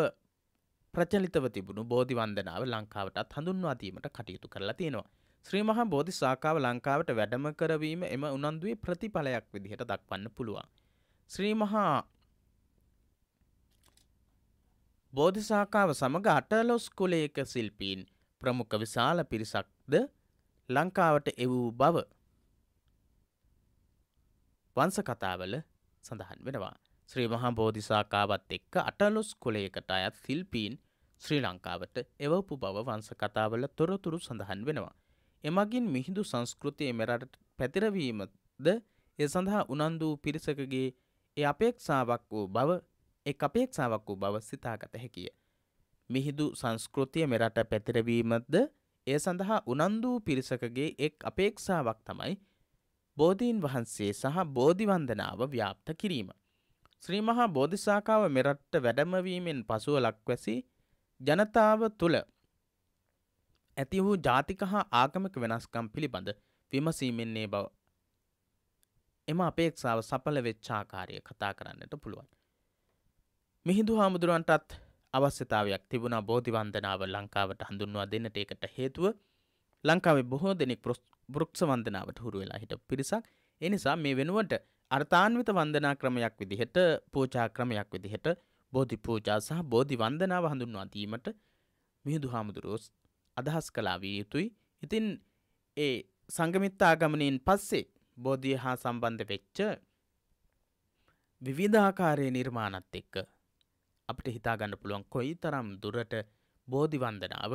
ප්‍රචලිතව තිබුණු බෝධි වන්දනාව ලංකාවටත් හඳුන්වාදීමට කටයුතු කරලා තියෙනවා. ශ්‍රීමහා බෝධි සාකාව ලංකාවට වැඩම කරවීම එම උනන්දුවේ ප්‍රතිඵලයක් විදිහට දක්වන්න පුළුවන්. ශ්‍රීමහා බෝධිසාකාව සමඟ අටලොස් කුලේක සිල්පීන් ප්‍රමුඛ විශාල පිරිසක්ද ලංකාවට එවූ බව වංස කතාවල සඳහන් වෙනවා. ශ්‍රී මහා බෝධිසාකාවත් එක්ක අටලොස් කොලයකට අයත් සිල්පීන් ශ්‍රී ලංකාවට එවපු බව වංස කතාවල තොරතුරු සඳහන් වෙනවා. එමගින් මිහිදු සංස්කෘතිය මෙරට පැතිරවීමද ඒ සඳහා උනන්දූ පිරිසකගේ ඒ අපේක්ෂාවක් වූ බව එක් අපේක්ෂාවක් වූ බව සිතාගත හැකිය. මිහිදු සංස්කෘතිය මෙරට පැතිරවීමද ඒ සඳහා උනන්දූ පිරිසකගේ එක් අපේක්ෂාවක් තමයි බෝධීන් වහන්සේ සහ බෝධිවන්දනාව ව්‍යාප්ත කිරීම. ශ්‍රීමහා බෝධිසාකාව මෙරට්ට වැඩමවීමෙන් පසුව ලක්වැසි ජනතාව තුළ ඇති වූ ජාතික හා ආගමික වෙනස්කම් පිළිබඳ විමසීමෙන්නේ බව. එම අපේක්ෂාව සඵල වෙච්චාකාරය කතා කරන්නට පුළුවන්. මිහිදු හාමුදුරුවන්ටත් අවශ්‍යතාවයක් තිබුණා බෝධිවන්දනාව ලංකාවට හඳුන්වා දෙන්නට ඒකට හේතුව ලංකාවේ බොහෝ දෙනෙක් බෘක්ෂවන්දනාවට හුරු වෙලා හිට පිරිසක් එනිසා මේ වෙනුවට අර්ථාන්විත වන්දනා ක්‍රමයක් විදිහට පූජා ක්‍රමයක් විදිහට බෝධි පූජා සහ බෝධි වන්දනාව හඳුන්වා දීමට මිහිදු හාමුදුරුවෝස් අදහස් කලා විය යුතුයි ඉතින් ඒ සංගමිත්තාගමනයෙන් පස්සේ බෝධිය හා සම්බන්ධ වෙච්ච විවිධාකාරය නිර්මාණත් එක්ක අපිට හිතාගන්න පුළුවන් කොයි තරම් දුරට බෝධිවන්දනාව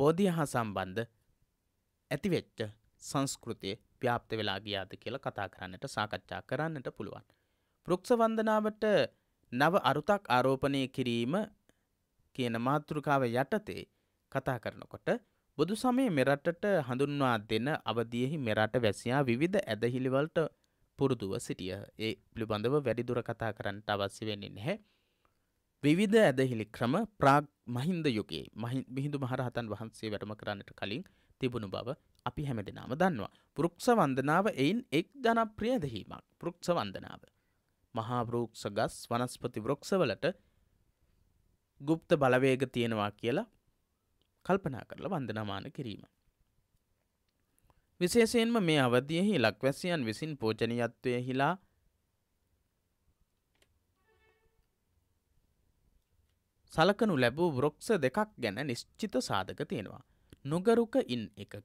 බෝධිය හා සම්බන්ධ ඇතිවෙච්ච සංස්කෘතිය ව්‍යාප්ත වෙලා ගියාද කියලා කතා කරන්නට සාකච්ඡා කරන්නට පුළුවන්. පෘක්ෂවන්දනාවට නව අරුතක් ආරෝපණය කිරීම කියන මාතෘකාව යටතේ කතා කරනකොට බුදු සමය මෙරටට හඳුන්වා දෙන අවදියෙහි මෙරට වැසියා විවිධ ඇදහිළිවලට පුරුදුව සිටිය ඒ පිළිබඳව වැඩිදුර කතා කරන්නට අවශ්‍ය වෙන්නේ නැහැ. විවිධ ඇදහිලි ක්‍රම ප්‍රාග් මහින්ද යුගයේ මිහිදු මහරහතන් වහන්සේ වැඩම කරන්නට කලින් තිබුණු බව අපි හැම දෙනාම දන්නවා. පෘක්ෂ වන්දනාව එයින් එක් ජනප්‍රිය දෙහීමක් පෘක්ෂ වන්දනාව. මහා පෘක්ෂ ගස් වනස්පති වෘක්ෂවලට ගුප්ත බලවේග තියෙනවා කියලා කල්පනා කරලා වන්දනමාන කිරීම. විශේෂයෙන්ම මේ අවධියෙහි ලක්වැසියන් විසින් පෝජනයත්වය හිලා සලකනු ලැබූ වෘක්ෂ දෙකක් ගැන නිශ්චිත සාධක තියෙනවා. නුගරුක ඉන් එකකි.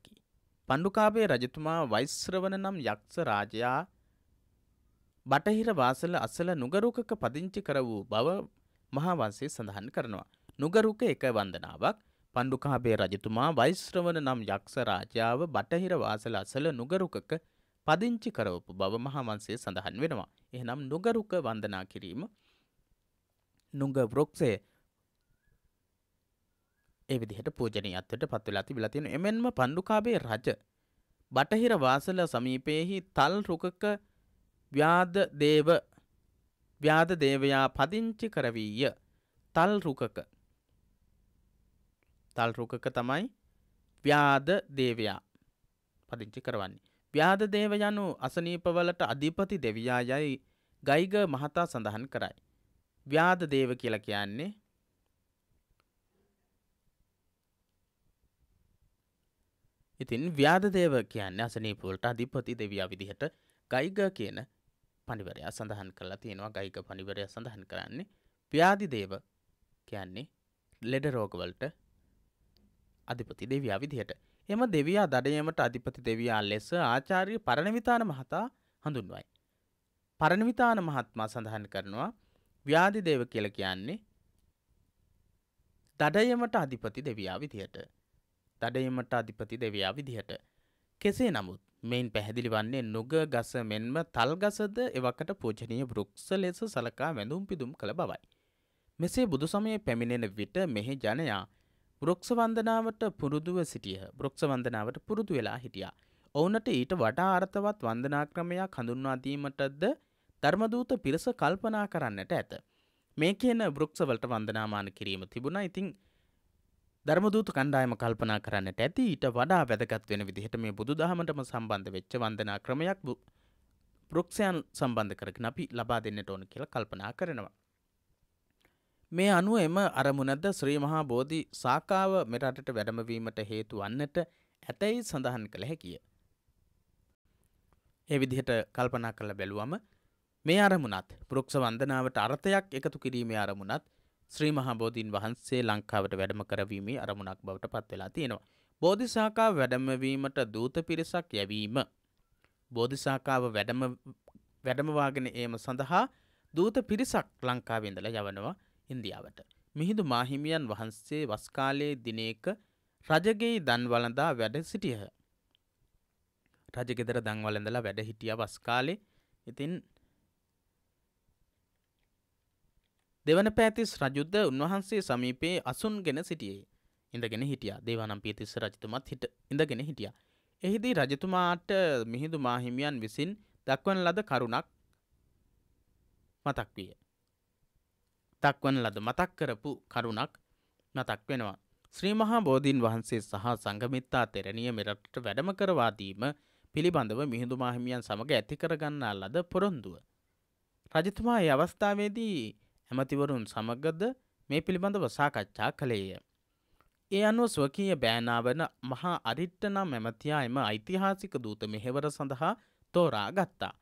පණ්ඩුකාපේ රජතුමා වෛශ්‍රවන නම් යක්ෂ රාජයා බටහිර වාසල අසල නුගරුකක පදිංචි කර වූ බව මහාවන්සේ සඳහන් කරනවා. නුගරුක එක වන්දනාවක් පණ්ඩුකාපේ රජතුමා වෛශ්‍රවන නම් යක්ෂ රාජාව බටහිර වාසල අසල නුගරුකක පදිංචි කරවපු බව මහාවන්සේ සඳහන් වෙනවා. එහෙනම් නුගරුක වන්දනා කිරීම නුග වෘක්ෂයේ ඒ විදිහට පූජනීයත්වයට පත් වෙලා තිබිලා තියෙන එමෙන්ම පණ්ඩුකාභයේ රජ බටහිර වාසල සමීපයේහි තල් රුකක ව්‍යාද දේව ව්‍යාද දේවයා පදිංචි කරවීය තල් රුකක තල් රුකක තමයි ව්‍යාද දේවයා පදිංචි කරවන්නේ. ව්‍යාද දේව යනු අසනීපවලට අධිපති දෙවියා යයි ගයිග මහතා සඳහන් කරයි. ව්‍යාද දේව කියලා කියන්නේ ඉතින් ව්‍යාධදේව කියන්න අසනීපුවලට අධිපති දෙවියා විදිහට ගයිග කියන පනිවරයා සඳහන් කරලා තියෙනවා ගයික පනිවරය සඳහන් කරන්නේ ව්‍යාධිදේව කියන්නේ ලෙඩ රෝගවලට අධිපති දෙවයා විදිහට එම දෙවයා දඩයමට අධිපති දෙවයා ලෙස ආචාරය පරණවිතාන මහතා හඳුන්වයි. පරණවිතාන මහත්මා සඳහන් කරනවා ව්‍යාධිදේව කියල කියන්නේ දඩයමට අධිපති දෙවයා විදිහට දඩයීමට අධිපති දෙවයා විදිහට. කෙසේ නමුත් මෙයින් පැහැදිලි වන්නේ නුග ගස මෙන්ම තල්ගසද එවකට පූජනීය බෘක්ෂ ලෙස සලකා වැඳුම් පිදුම් කළ බවයි. මෙසේ බුදු සමයේ පැමිණෙන විට මෙහි ජනයා බෘක්ෂ වන්දනාවට පුරුදුව සිටියහ බෘක්ෂ වන්දනාවට පුරුදු වෙලා හිටියා. ඔවුනට ඊට වඩා අර්ථවත් වන්දනාක්‍රමයක් හඳුන්වාදීමටද ධර්මදූත පිරිස කල්පනා කරන්නට ඇත. මේ කියන බෘක්ෂවලට වන්දනාමාන කිරීම තිබුණා ඉතිං ධර්මදූත කණ්ඩායම කල්පනා කරන්නට ඇති ඊට වඩා වැදගත් වෙන විදිහට මේ බුදු දහමටම සම්බන්ධ වෙච්ච වන්දනා ක්‍රමයක් පෘක්ෂයන් සම්බන්ධ කරගෙන අපි ලබා දෙන්නට ඕන කියලා කල්පනා කරනවා. මේ අනුව එම අරමුණද ශ්‍රී මහා බෝධි සාකාව මෙරටට වැඩමවීමට හේතු වන්නට ඇතැයි සඳහන් කළ හැකිය. ඒ විදිහට කල්පනා කළ බැලුවම මේ අරමුණත් පෘක්ෂ වන්දනාවට අර්ථයක් එකතු කිරීමේ අරමුණත් ශ්‍රී මහබෝධීන් වහන්සේ ලංකාවට වැඩම කරවීමේ අරමුණක් බවට පත්වෙලා තියෙනවා. බෝධිසාකා වැඩමවීමට දූත පිරිසක් යැවීම. බෝධිසාකාව වැඩමවාගෙන ඒම සඳහා දූත පිරිසක් ලංකාවෙන්දල යවනවා ඉන්දියාවට. මිහිදු මාහිමියන් වහන්සේ වස්කාලයේ දිනේක රජගෙයි දන්වලඳා වැඩ සිටියහ. රජගෙදර දංවලඳලා වැඩ හිටිය වස්කාලේ ඉතින් දෙවන පෑතිස් රජුද්ද උන්වහන්සේ සමීපයේ අසුන්ගෙන සිටියේ. ඉඳගෙන හිටියා දේවානම් පීතිස්ස රජතුමත් හිට ඉඳගෙන හිටියා. එහිදී රජතුමාට මිහිඳු මාහිමියන් විසින් දක්වන ලද කරුණක් මතක් විය. දක්වන ලද මතක් කරපු කරුණක් මතක් වෙනවා. ශ්‍රී මහා බෝධීන් වහන්සේ සහ සංගමිත්තා තෙරණිය මෙරටට වැඩම කරවා දීම පිළිබඳව මිහිඳු මාහිමියන් සමග ඇති කරගන්නා ලද පොරොන්දුව. රජතුමා ඒ අවස්ථාවේදී ඇමතිවරුන් සමගද මේ පිළිබඳව සාකච්ඡා කළේය. ඒ අනුව ස්වකීය බෑනාවන මහා අරිට්ට නම් ඇමතියා එම ඓතිහාසික දූත මෙහෙවර සඳහා තෝරා ගත්තා.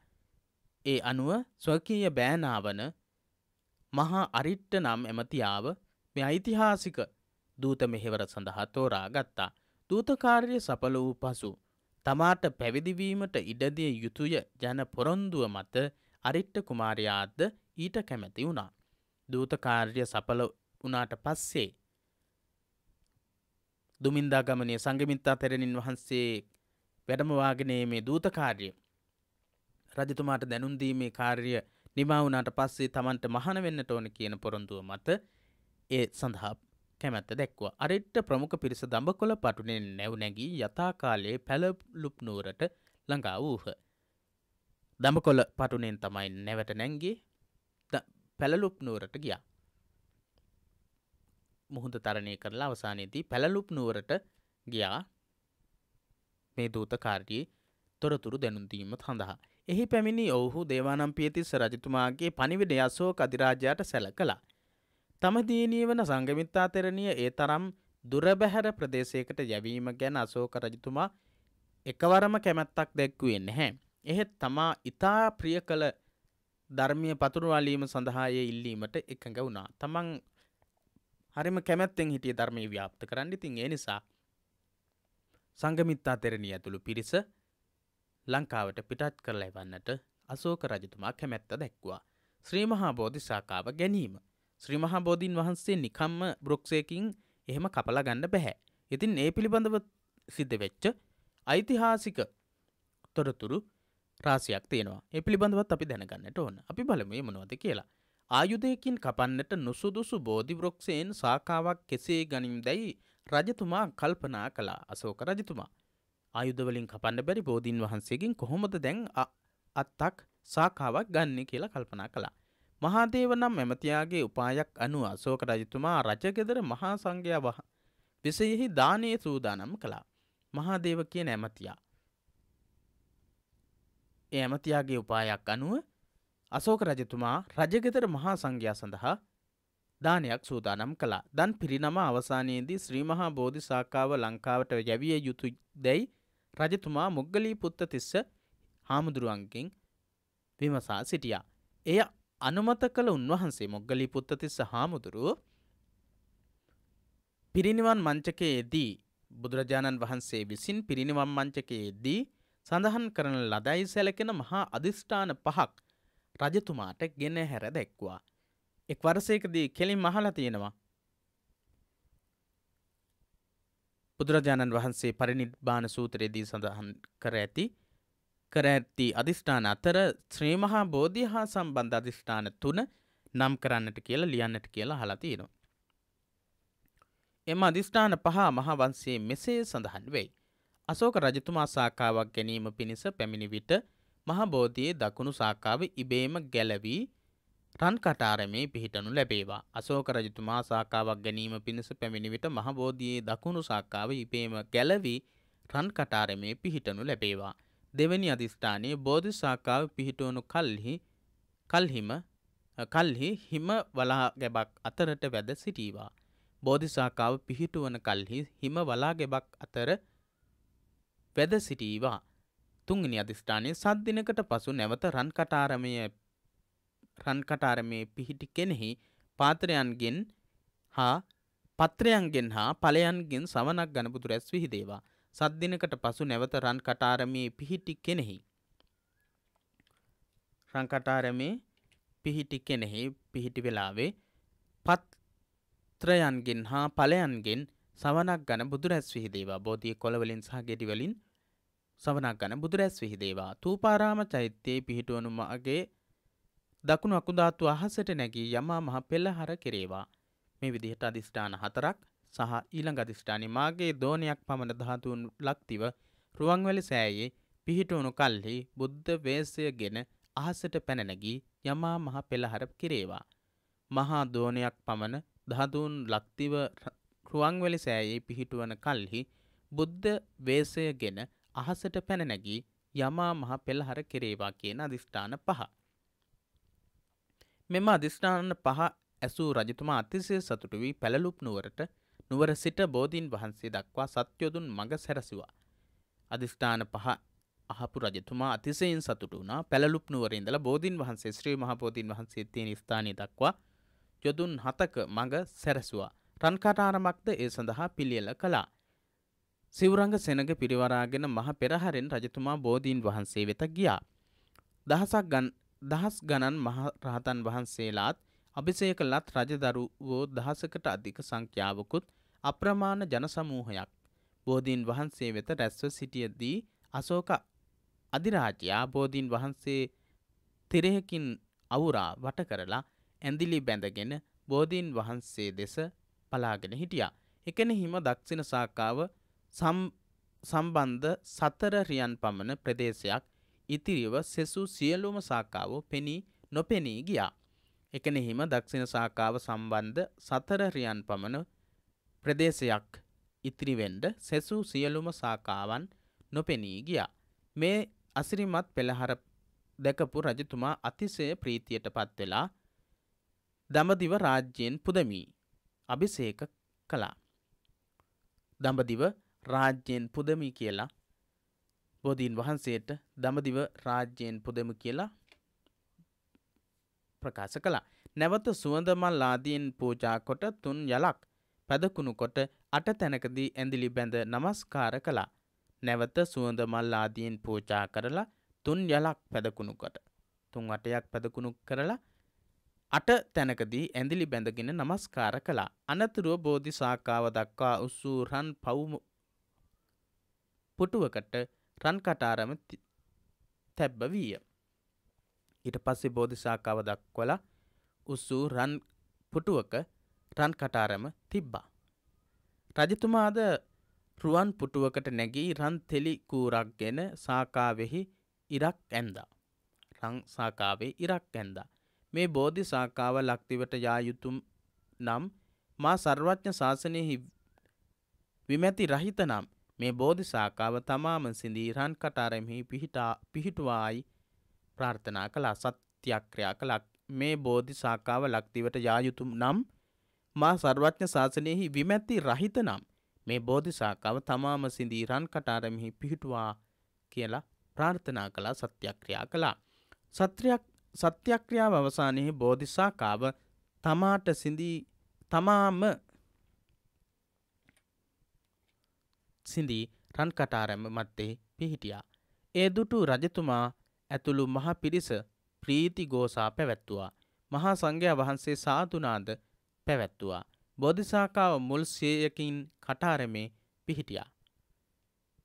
ඒ අනුව ස්වකීය බෑනාවන මහා අරිට්ට නම් ඇමතියාව මේ ඓතිහාසික දූත මෙහෙවර සඳහා තෝරා ගත්තා. දූතකාර්ය සඵල වූ පසු තමාට පැවිදිවීමට ඉඩදිය යුතුය ජන පොරොන්දුව මත අරිට්ට කුමාරයාද ඊට කැමැති වුණා. දූත කාර්ය සඵල වුණාට පස්සේ දුමින්දා ගමනේ සංගමිත්තා තෙරණින් වහන්සේ වැඩමවාගෙන මේ දූත කාර්යය රජතුමාට දැනුම් දීමේ කාර්ය නිමා වුණාට පස්සේ Tamanට මහාන වෙන්නට ඕන කියන පොරොන්දුව මත ඒ සඳහා කැමැත්ත දැක්වුවා. අරිට ප්‍රමුඛ පිරිස දඹකොළ පටුනේ නැව නැගී යථාකාලයේ පැලලුප් නුවරට ළඟා වූහ. දඹකොළ පටුනෙන් තමයි නැවට නැංගී පැළලුප් නුවරට ගියා. මුහුද තරණය කරලා අවසානයේදී පැළලුප් නුවරට ගියා මේ දූතකාරී තොරතුරු දැනුන්දීම සඳහා. එහි පැමිණි ඔවුහු දේවානම් පියතිස්ස රජතුමාගේ පනිවිඩ යසෝක අධිරාජයට සැල කළා. තම දීනී වන සංගමිත්තා තෙරණිය ඒ තරම් දුරබැහැර ප්‍රදේශයකට යැවීම ගැන අසෝක රජතුමා එකවරම කැමැත්තක් දැක්වුවෙන් නැහැ. එහෙත් තමා ඉතා ප්‍රිය කළ ධර්මය පතුරවාලීම සඳහාය ඉල්ලීමට එකඟ වුණා තමන් හරිම කැමැත්තෙන් හිටිය ධර්මය ව්‍යාප්ත කරන්න ඉතින් ඒ නිසා සංගමිත්තා තෙරණී ඇතුළු පිරිස ලංකාවට පිටත් කරලා එවන්නට අසෝක රජතුමා කැමැත්ත දැක්වා. ශ්‍රී මහා බෝධිසාකාව ගැනීම. ශ්‍රී මහා බෝධීන් වහන්සේ නිකම්ම බ්‍රොක්සයකින් එහෙම කපලා ගන්න බැහැ. ඉතින් ඒ පිළිබඳව සිද්ධ වෙච්ච ඓතිහාසික තොරතුරු රාසියක් තියෙනවා ඒ පිළිබඳවත් අපි දැනගන්නට ඕන අපි බලමේ මොනවද කියලා. ආයුධයකින් කපන්නට නුසුදුසු බෝධිවෘක්ෂයෙන් සාකාවක් කෙසේ ගනිම් දැයි රජතුමා කල්පනා කලා අසෝක රජතුමා. ආයුධවලින් කපන්න බැරි බෝධීන් වහන්සේකින් කොහොමද දැන් අත්තක් සාකාවක් ගන්න කියලා කල්පනා කලා. මහාදේව නම් මෙමතියාගේ උපායක් අනුව අසෝක රජතුමා රජගෙදර මහා සංඝයා විසයෙහි දානය සූදානම් කළා. මහාදේව කියන ඇමතියා. ඒ ඇමතියාගේ උපායක් අනුව අසෝක රජතුමා රජගෙතර මහා සංඝයා සඳහා දානයක් සූදානම් කළා. දන් පිරිනම අවසානයේදී ශ්‍රී මහා බෝධි සාකාව ලංකාවට යැවිය යුතු දැයි රජතුමා මුග්ගලී පුත්ත තිස්ස හාමුදුරුවන්ගෙන් විමසා සිටියා. එය අනුමත කළ උන්වහන්සේ මොග්ගලී පුත්ත තිස්ස හාමුදුරුව පිරිනිවන් මංචකයේදී බුදුරජාණන් වහන්සේ විසින් පිරිනිවන් මංචකයේදී සඳහන් කරන ලදයි සැලකෙන මහා අධිෂ්ඨාන පහක් රජතුමාට ගෙන හැර දැක්වා. එක් වරසයකදී කෙලින් මහල තියෙනවා. බුදුරජාණන් වහන්සේ පරිනිර්්බාන සූත්‍රයේදී සඳහන් කර ඇති කර ඇත්ති අධිෂ්ඨාන අතර ශ්‍රීමහා බෝධි හා සම්බන්ධ අධිෂ්ඨාන තුන නම් කරන්නට කියලා ලියන්නට කියලා හලතියෙනවා. එම අධිෂ්ඨාන පහ මහාවන්සේ මෙසේ සඳහන් වෙයි. අසෝක රජතුමා සාකාවක් ගැනීම පිණිස පැමිණි විට මහබෝධියේ දකුණු සාකාව ඉබේම ගැලවී රන් කටාරමේ පිහිටනු ලැබේවා. අසෝක රජතුමා සාකාවක් ගැනීම පිණිස පැමිණි විට මහබෝධියේ දකුණු සාකාව ඉබේම ගැලවී රන් කටාරමේ පිහිටනු ලැබේවා. දෙවැනි අධිෂ්ඨානයේ බෝධි සාකාව පිහිටවනු කල්හි කල්හිම කල්හි හිම වලා ගැබක් අතරට වැද සිටීවා. බෝධිසාකාව පිහිටුවන කල්හි හිම වලා ගැබක් අතර වැද සිටීවා. තුන්ගනි අධිෂ්ඨානය සද්දිනකට පසු නැවත රන්කටාරමය රන්කටාරමේ පිහිටි කෙනෙහි පාත්‍රයන්ගෙන් හා පත්‍රයන්ගෙන් හා පලයන්ගෙන් සවනක් ගණපුතු රැස් විහිදේවා. සද්දිනකට පසු නැවත රන් කටාරමේ පිහිටි කෙනෙහි. රංකටාරමේ පිහිටි කෙනෙහි පිහිටි වෙලාවේ පත්‍රයන්ගෙන් හා පලයන්ගෙන් සවනක් ගන බුදුරැස් විහිදේවා බෝධිය කොළවලින් සහ ගෙඩිවලින් සවනක් ගන බුදුරැස් විහිදේවා තූපාරාම චෛත්‍යයේ පිහිටුවනුම අගේ දකුණු අකුධාත්තු අහසට නැගී යමා මහ පෙළහර කෙරේවා මේ විදිහට අධිෂ්ඨාන හතරක් සහ ඊළඟ අධිෂ්ඨානය මාගේ දෝනයක් පමණ ධාතුන් ලක්තිව රුවන්වැලි සෑයේ පිහිටුණු කල්හි බුද්ධ වේසය ගෙන අහසට පැනනැගී යමා මහ පෙළහර කිරේවා. මහා දෝනයක් පමණ ධාතුන් ලක්තිව රුවන්වැලි සෑයේ පිහිටුවන කල්හි බුද්ධ වේශයගෙන අහසට පැන නැගී යමා මහ පෙළහර කෙරේවා කියන අදිෂ්ඨාන පහ. මෙම අදිෂ්ඨාන පහ ඇසූ රජතුමා අතිශය සතුටු වී පැලලුප් නුවරට නුවර සිට බෝධීන් වහන්සේ දක්වා සත්‍යොදුන් මඟ සැරසුවා. අදිෂ්ඨාන පහ අහපු රජතුමා අතිසයෙන් සතුටු වුණා පැලලුප් නුවර ඉඳලා බෝධීන් වහන්සේ ශ්‍රී මහා බෝධීන් වහන්සේ තියෙන ස්ථානය දක්වා යොදුන් හතක මඟ සැරසුවා. රන්කටාරමක්ද ඒ සඳහා පිළියෙල කළා. සිවරංග සෙනග පිරිවරාගෙන මහ පෙරහරෙන් රජතුමා බෝධීන් වහන්සේ වෙත ගියා. දහසක් ගන් දහස් ගණන් මහරහතන් වහන්සේලාත් අභිසේක ලත් රජදරුවෝ දහසකට අධික සංඛ්‍යාවකුත් අප්‍රමාණ ජනසමූහයක් බෝධීන් වහන්සේ වෙත රැස්ව සිටියදී අසෝක අධිරාජයා බෝධීන් වහන්සේ තිරෙහකින් අවුරා වට කරලා ඇඳිලි බැඳගෙන බෝධීන් වහන්සේ දෙස පලාගෙන හිටියා. එකන හිම දක්ෂින සාකාව සම්බන්ධ සතර රියන් පමණ ප්‍රදේශයක් ඉතිරිව සෙසු සියලුම සාකාව පෙනී නොපෙනී ගියා. එකනෙහිම දක්ෂින සාකාව සම්බන්ධ සතර රියන් පමණ ප්‍රදේශයක් ඉතිරිවෙන්ඩ සෙසු සියලුම සාකාවන් නොපෙනී ගියා. මේ අසිරිමත් පෙළහර දැකපු රජතුමා අතිසය ප්‍රීතියට පත්වෙලා දමදිව රාජ්‍යයෙන් පුදමී අභිෂේක කළා. දඹදිව රාජ්‍යයෙන් පුදමි කියලා බෝධීන් වහන්සේට දඹදිව රාජ්‍යයෙන් පුදමි කියලා ප්‍රකාශ කළා. නැවත සුවඳමල් ආදීන් පූජා කොට තුන් යලක් පැදකුණු කොට අට තැනකදී ඇඳිලි බැඳ නමස්කාර කළා. නැවත සුවඳමල් ආදීන් පූජා කරලා තුන් යලක් පැදකුණු කොට තුන් අටයක් පැදකුණු කරලා අට තැනකදී ඇඳිලි බැඳගෙන නමස්කාර කළා. අනතුරුව බෝධි සාකාව දක්වා උස්සූ රන් පවුම පුටුවකට රන් කටාරම තැබ්බ වීය. ඊට පස්සේ බෝධි සාකාව දක්වලා උස්සූ රන් පුටුවක රන් කටාරම තිබ්බා. රජතුමාද රුවන් පුටුවකට නැගී රන් තෙලි කූරක්ගෙන සාකාවෙහි ඉරක් ඇන්දා. රං සාකාවේ ඉරක් ඇන්දා. මේ බෝධි සාකාව ලක්තිවට යා යුතුම් නම් මා සර්වඥ ශාසනයෙහි විමැති රහිත නම් මේ බෝධි සාකාව තමාම සිඳී රන් කටාරෙමෙහි පිහිටා පිහිටුවායි ප්‍රාර්ථනා කළා සත්‍යක්‍රියා කළා මේ බෝධි සාකාව ලක්තිවට යා යුතුම් නම් මා සර්වඥ ශාසනයෙහි විමැති රහිත නම් මේ බෝධි සාකාව තමාම සිඳී රන් කටාරෙමෙහි පිහිටුවා කියලා ප්‍රාර්ථනා කළා සත්‍යක්‍රියා කළා සත්‍යයක් සත්‍යක්‍රියාව අවසානයේ බෝධිසාකාව තමාට සිඳී තමාම සිඳී රන් කටාරැම මත්තේ පිහිටියා. ඒ දුටු රජතුමා ඇතුළු මහ පිරිස ප්‍රීති ගෝසා පැවැත්තුවා. මහා සංඝයා වහන්සේ සාතුනාද පැවැත්තුවා. බෝධිසාකාව මුල් සියයකින් කටාරමේ පිහිටියා.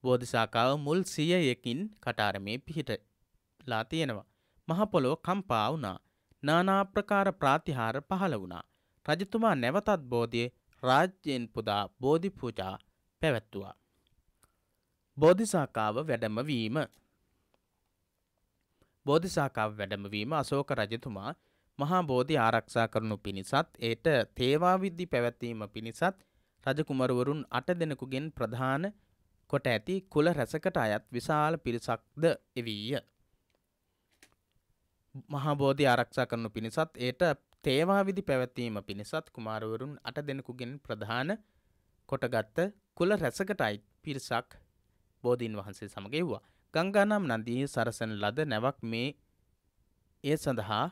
බෝධිසාකාව මුල් සියයකින් කටාරමේ පිහිටලා තියෙනවා. මහපොළොව කම්පා වුණා. නානා ප්‍රකාර ප්‍රාතිහාර පහළ වුණා. රජතුමා නැවතත් බෝධිය රාජ්‍යයෙන් පුදා බෝධි පූජා පැවැත්තුවා. බෝධිසාකාව වැඩමවීම බෝධිසාකාව වැඩමවීම අසෝක රජතුමා මහා බෝධි ආරක්ෂා කරනු පිණිසත් එයට තේවාවිද්දි පැවැත්වීම පිණිසත් රජකුමරවරුන් අට දෙනෙකුගෙන් ප්‍රධාන කොට ඇති කුල රැසකට අයත් විශාල පිරිසක්ද එවීය. මහබෝධි ආරක්ෂා කරනු පිණිසත් ඒට තේවාවිදි පැවැත්වීම පිණිසත් කුමාරවරුන් අට දෙනෙකුගෙන් ප්‍රධාන කොටගත්ත කුල රැසකටයි පිරිසක් බෝධීන් වහන්සේ සමගව්වා. ගංගානම් නන්දී සරසන ලද නැවක් මේ ඒ සඳහා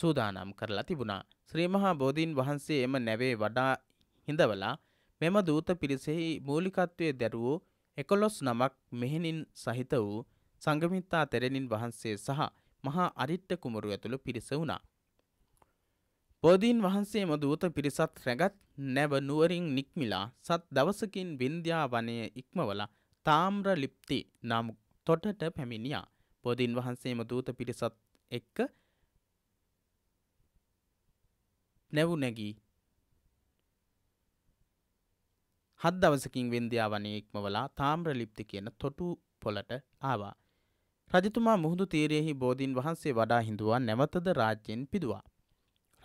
සූදානම් කරලා තිබුණා. ශ්‍රීමහා බෝධීන් වහන්සේ එම නැවේ වඩා හිඳවලා මෙම දූත පිරිසෙහි මූලිකත්වය දැරුවෝ එකොලොස් නමක් මෙහෙණින් සහිත වූ සංගමිත්තා තෙරෙණින් වහන්සේ සහ මහා අරිට්ට කුමරු ඇතුළු පිරිස වුණා. බෝධීන් වහන්සේම දූත පිරිසත් රැගත් නැව නුවරින් නික්මිලා සත් දවසකින් වින්ධ්‍යා වනය ඉක්මවලා තාම්‍ර ලිප්ති නම් තොටට පැමිණියා. බෝධීන් වහන්සේම දූත පිරිසත් එක්ක නැවු නැගී හත් දවසකින් වින්ධ්‍යාවනය ඉක්මවලා තාම්්‍ර ලිප්ති කියන තොටු පොලට ආවා රජතුමා මුහුදු තීරයෙහි බෝධීන් වහන්සේ වඩා හිඳුවා නැවතද රාජ්‍යෙන් පිදුවා.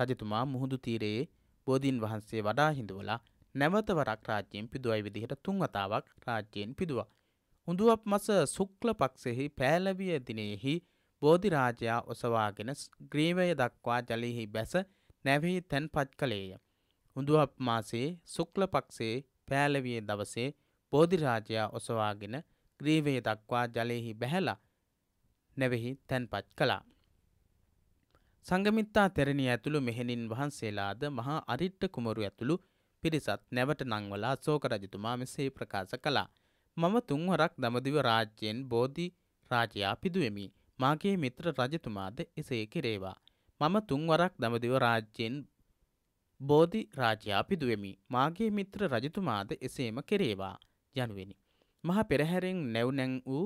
රජතුමා මුහුදු තීරයේ බෝධීන් වහන්සේ වඩා හිඳුවලා නැවතවරක් රාජ්‍යයෙන් පිදුවයි විදිහට තුන් වතාවක් රාජ්‍යයෙන් පිදුවා. උඳුවක් මස සුක්ල පක්ෂෙහි පෑලවිය දිනෙහි බෝධිරාජයා ඔසවාගෙන ග්‍රීවය දක්වා ජලෙහි බැස නැවෙහි තැන්පත් කළේය. උඳුවක් මාසේ සුක්ල පක්ෂේ පෑලවිය දවසේ බෝධිරාජයා ඔසවාගෙන ග්‍රීවය දක්වා ජලෙහි බැහැලා නැවෙහි තැන්පත් කළා. සංගමිත්තා තෙරණිය ඇතුළු මෙහෙණින් වහන්සේලාද මහා අරිට්ට කුමරු ඇතුළු පිරිසත් නැවට නංවලා සෝක රජතුමා මෙසේ ප්‍රකාශ කළා. මම තුන්වරක් දමදිව රාජ්‍යයෙන් බෝධි රාජයා පිදුවෙමි. මාගේ මිත්‍ර රජතුමාද එසේ කිරේවා. මම තුන්වරක් දමදිව රාජ්‍යයෙන් බෝධි රාජයා පිදුවෙමි. මාගේ මිත්‍ර රජතුමාද එසේම කෙරේවා යනුවෙනි. මහ පෙරහැරෙන් නැව්නැං වූ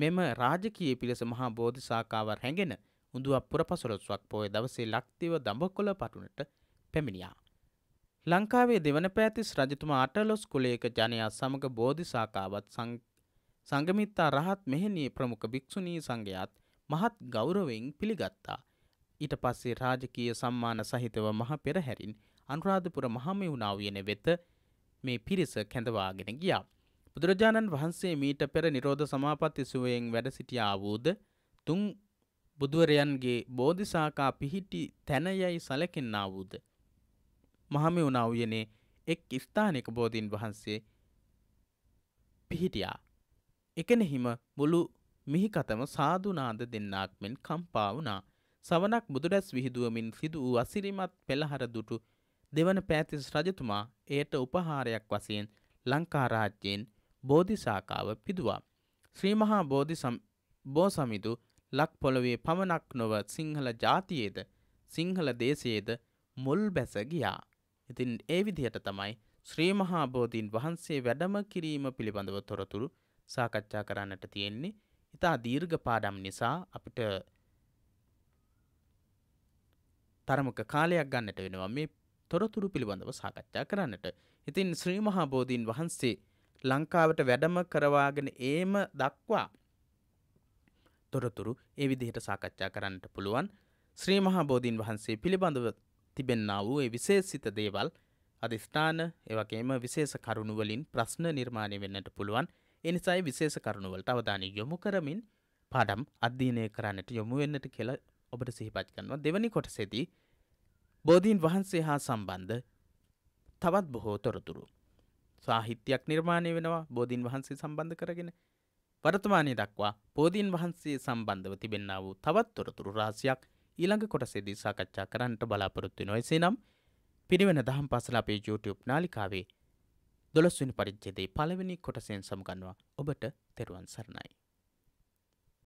මෙම රාජකීය පිලෙස මහා බෝධිසාකාවර් හැඟෙන උඳුවපුර පසළොස්වක් පොය දවසේ ලක්තිව දඹකොළ පටුනට පැමිණියා. ලංකාවේ දෙවන පෑතිස් රජතුමා අටලොස් කුලේක ජනයා සමඟ බෝධිසාකාවත් සංගමිත්තා රහත් මෙහෙණී ප්‍රමුඛ භික්‍ෂුණී සංඝයාත් මහත් ගෞරවෙන් පිළිගත්තා. ඊට පස්සේ රාජකීය සම්මාන සහිතව මහ පෙරහැරින් අනුරාධපුර මහමෙවුණාවියන වෙත මේ පිරිස කැඳවාගෙන ගියා. බුදුරජාණන් වහන්සේ මීට පෙර නිරෝධ සමාපatti සුවයෙන් වැඩ සිටියා වූද තුන් බුදුවරයන්ගේ බෝධිසාකා පිහිටි තැනයයි සැලකෙන්නා වූද මහමෙවුනා උයනේ එක් ස්ථානයක බෝධීන් වහන්සේ පිහිටියා එකෙනෙහිම මුළු මිහිකතම සාදුනාද දෙන්නාක් මෙන් කම්පා වුණා සවනක් බුදුරැස් විහිදුවමින් සිදු වූ අසිරිමත් පෙළහර දුටු දෙවන පෑතිස් රජතුමා එයට උපහාරයක් වශයෙන් ලංකා රාජ්‍යයෙන් බෝධිසාකාව පිදුවා. ශ්‍රී මහා බෝධි බෝසමිදු ලක් පොළොවේ පමණක් නොව සිංහල ජාතියේද සිංහල දේශයේද මුල් බැස ගියා. ඉතින් ඒ විදිහට තමයි ශ්‍රී මහා බෝධීන් වහන්සේ වැඩම කිරීම පිළිබඳව තොරතුරු සාකච්ඡා කරන්නට තියෙන්නේ. ඉතා දීර්ඝ පාඩම් නිසා අපිට තරමක කාලයක් ගන්නට වෙනවා මේ තොරතුරු පිළිබඳව සාකච්ඡා කරන්නට. ඉතින් ශ්‍රී මහා බෝධීන් වහන්සේ ලංකාවට වැඩම කරවාගෙන ඒම දක්වා තොරතුරු ඒ විදිහට සාකච්ඡා කරන්නට පුළුවන් ශ්‍රී මහා බෝධීන් වහන්සේ පිළිබඳව තිබෙන්නා වූ ඒ විශේෂිත දේවල් අධිෂ්ඨාන ඒවගේම විශේෂ කරුණුවලින් ප්‍රශ්න නිර්මාණය වෙන්නට පුළුවන් එනිසායි විශේෂ කරුණුවලට අවධානය යොමු කරමින් පාඩම් අධ්‍යයනය කරන්නට යොමු වෙන්නට කියලා ඔබට සිහිපත් කරනවා දෙවනි කොටසේදී බෝධීන් වහන්සේ හා සම්බන්ධ තවත් බොහෝ තොරතුරු සාහිත්‍යයක් නිර්මාණය වෙනවා බෝධීන් වහන්සේ සම්බන්ධ කරගෙන වර්තමානය දක්වා බෝධීන් වහන්සේ සම්බන්ධව තිබෙන්න්න වූ තවත්තොරතුරු රාසියක් ඊළඟ කොටසේදී සාකච්ඡා කරන්නට බලාපොරොත්තු නොයසේ නම් පිරිවෙන දහම් පසල අපේ YouTube නාලිකාවේ දොළස්වනි පරිච්චේදේ පළවෙනි කොටසයෙන් සමගන්නවා ඔබට තෙරුවන් සරණයි.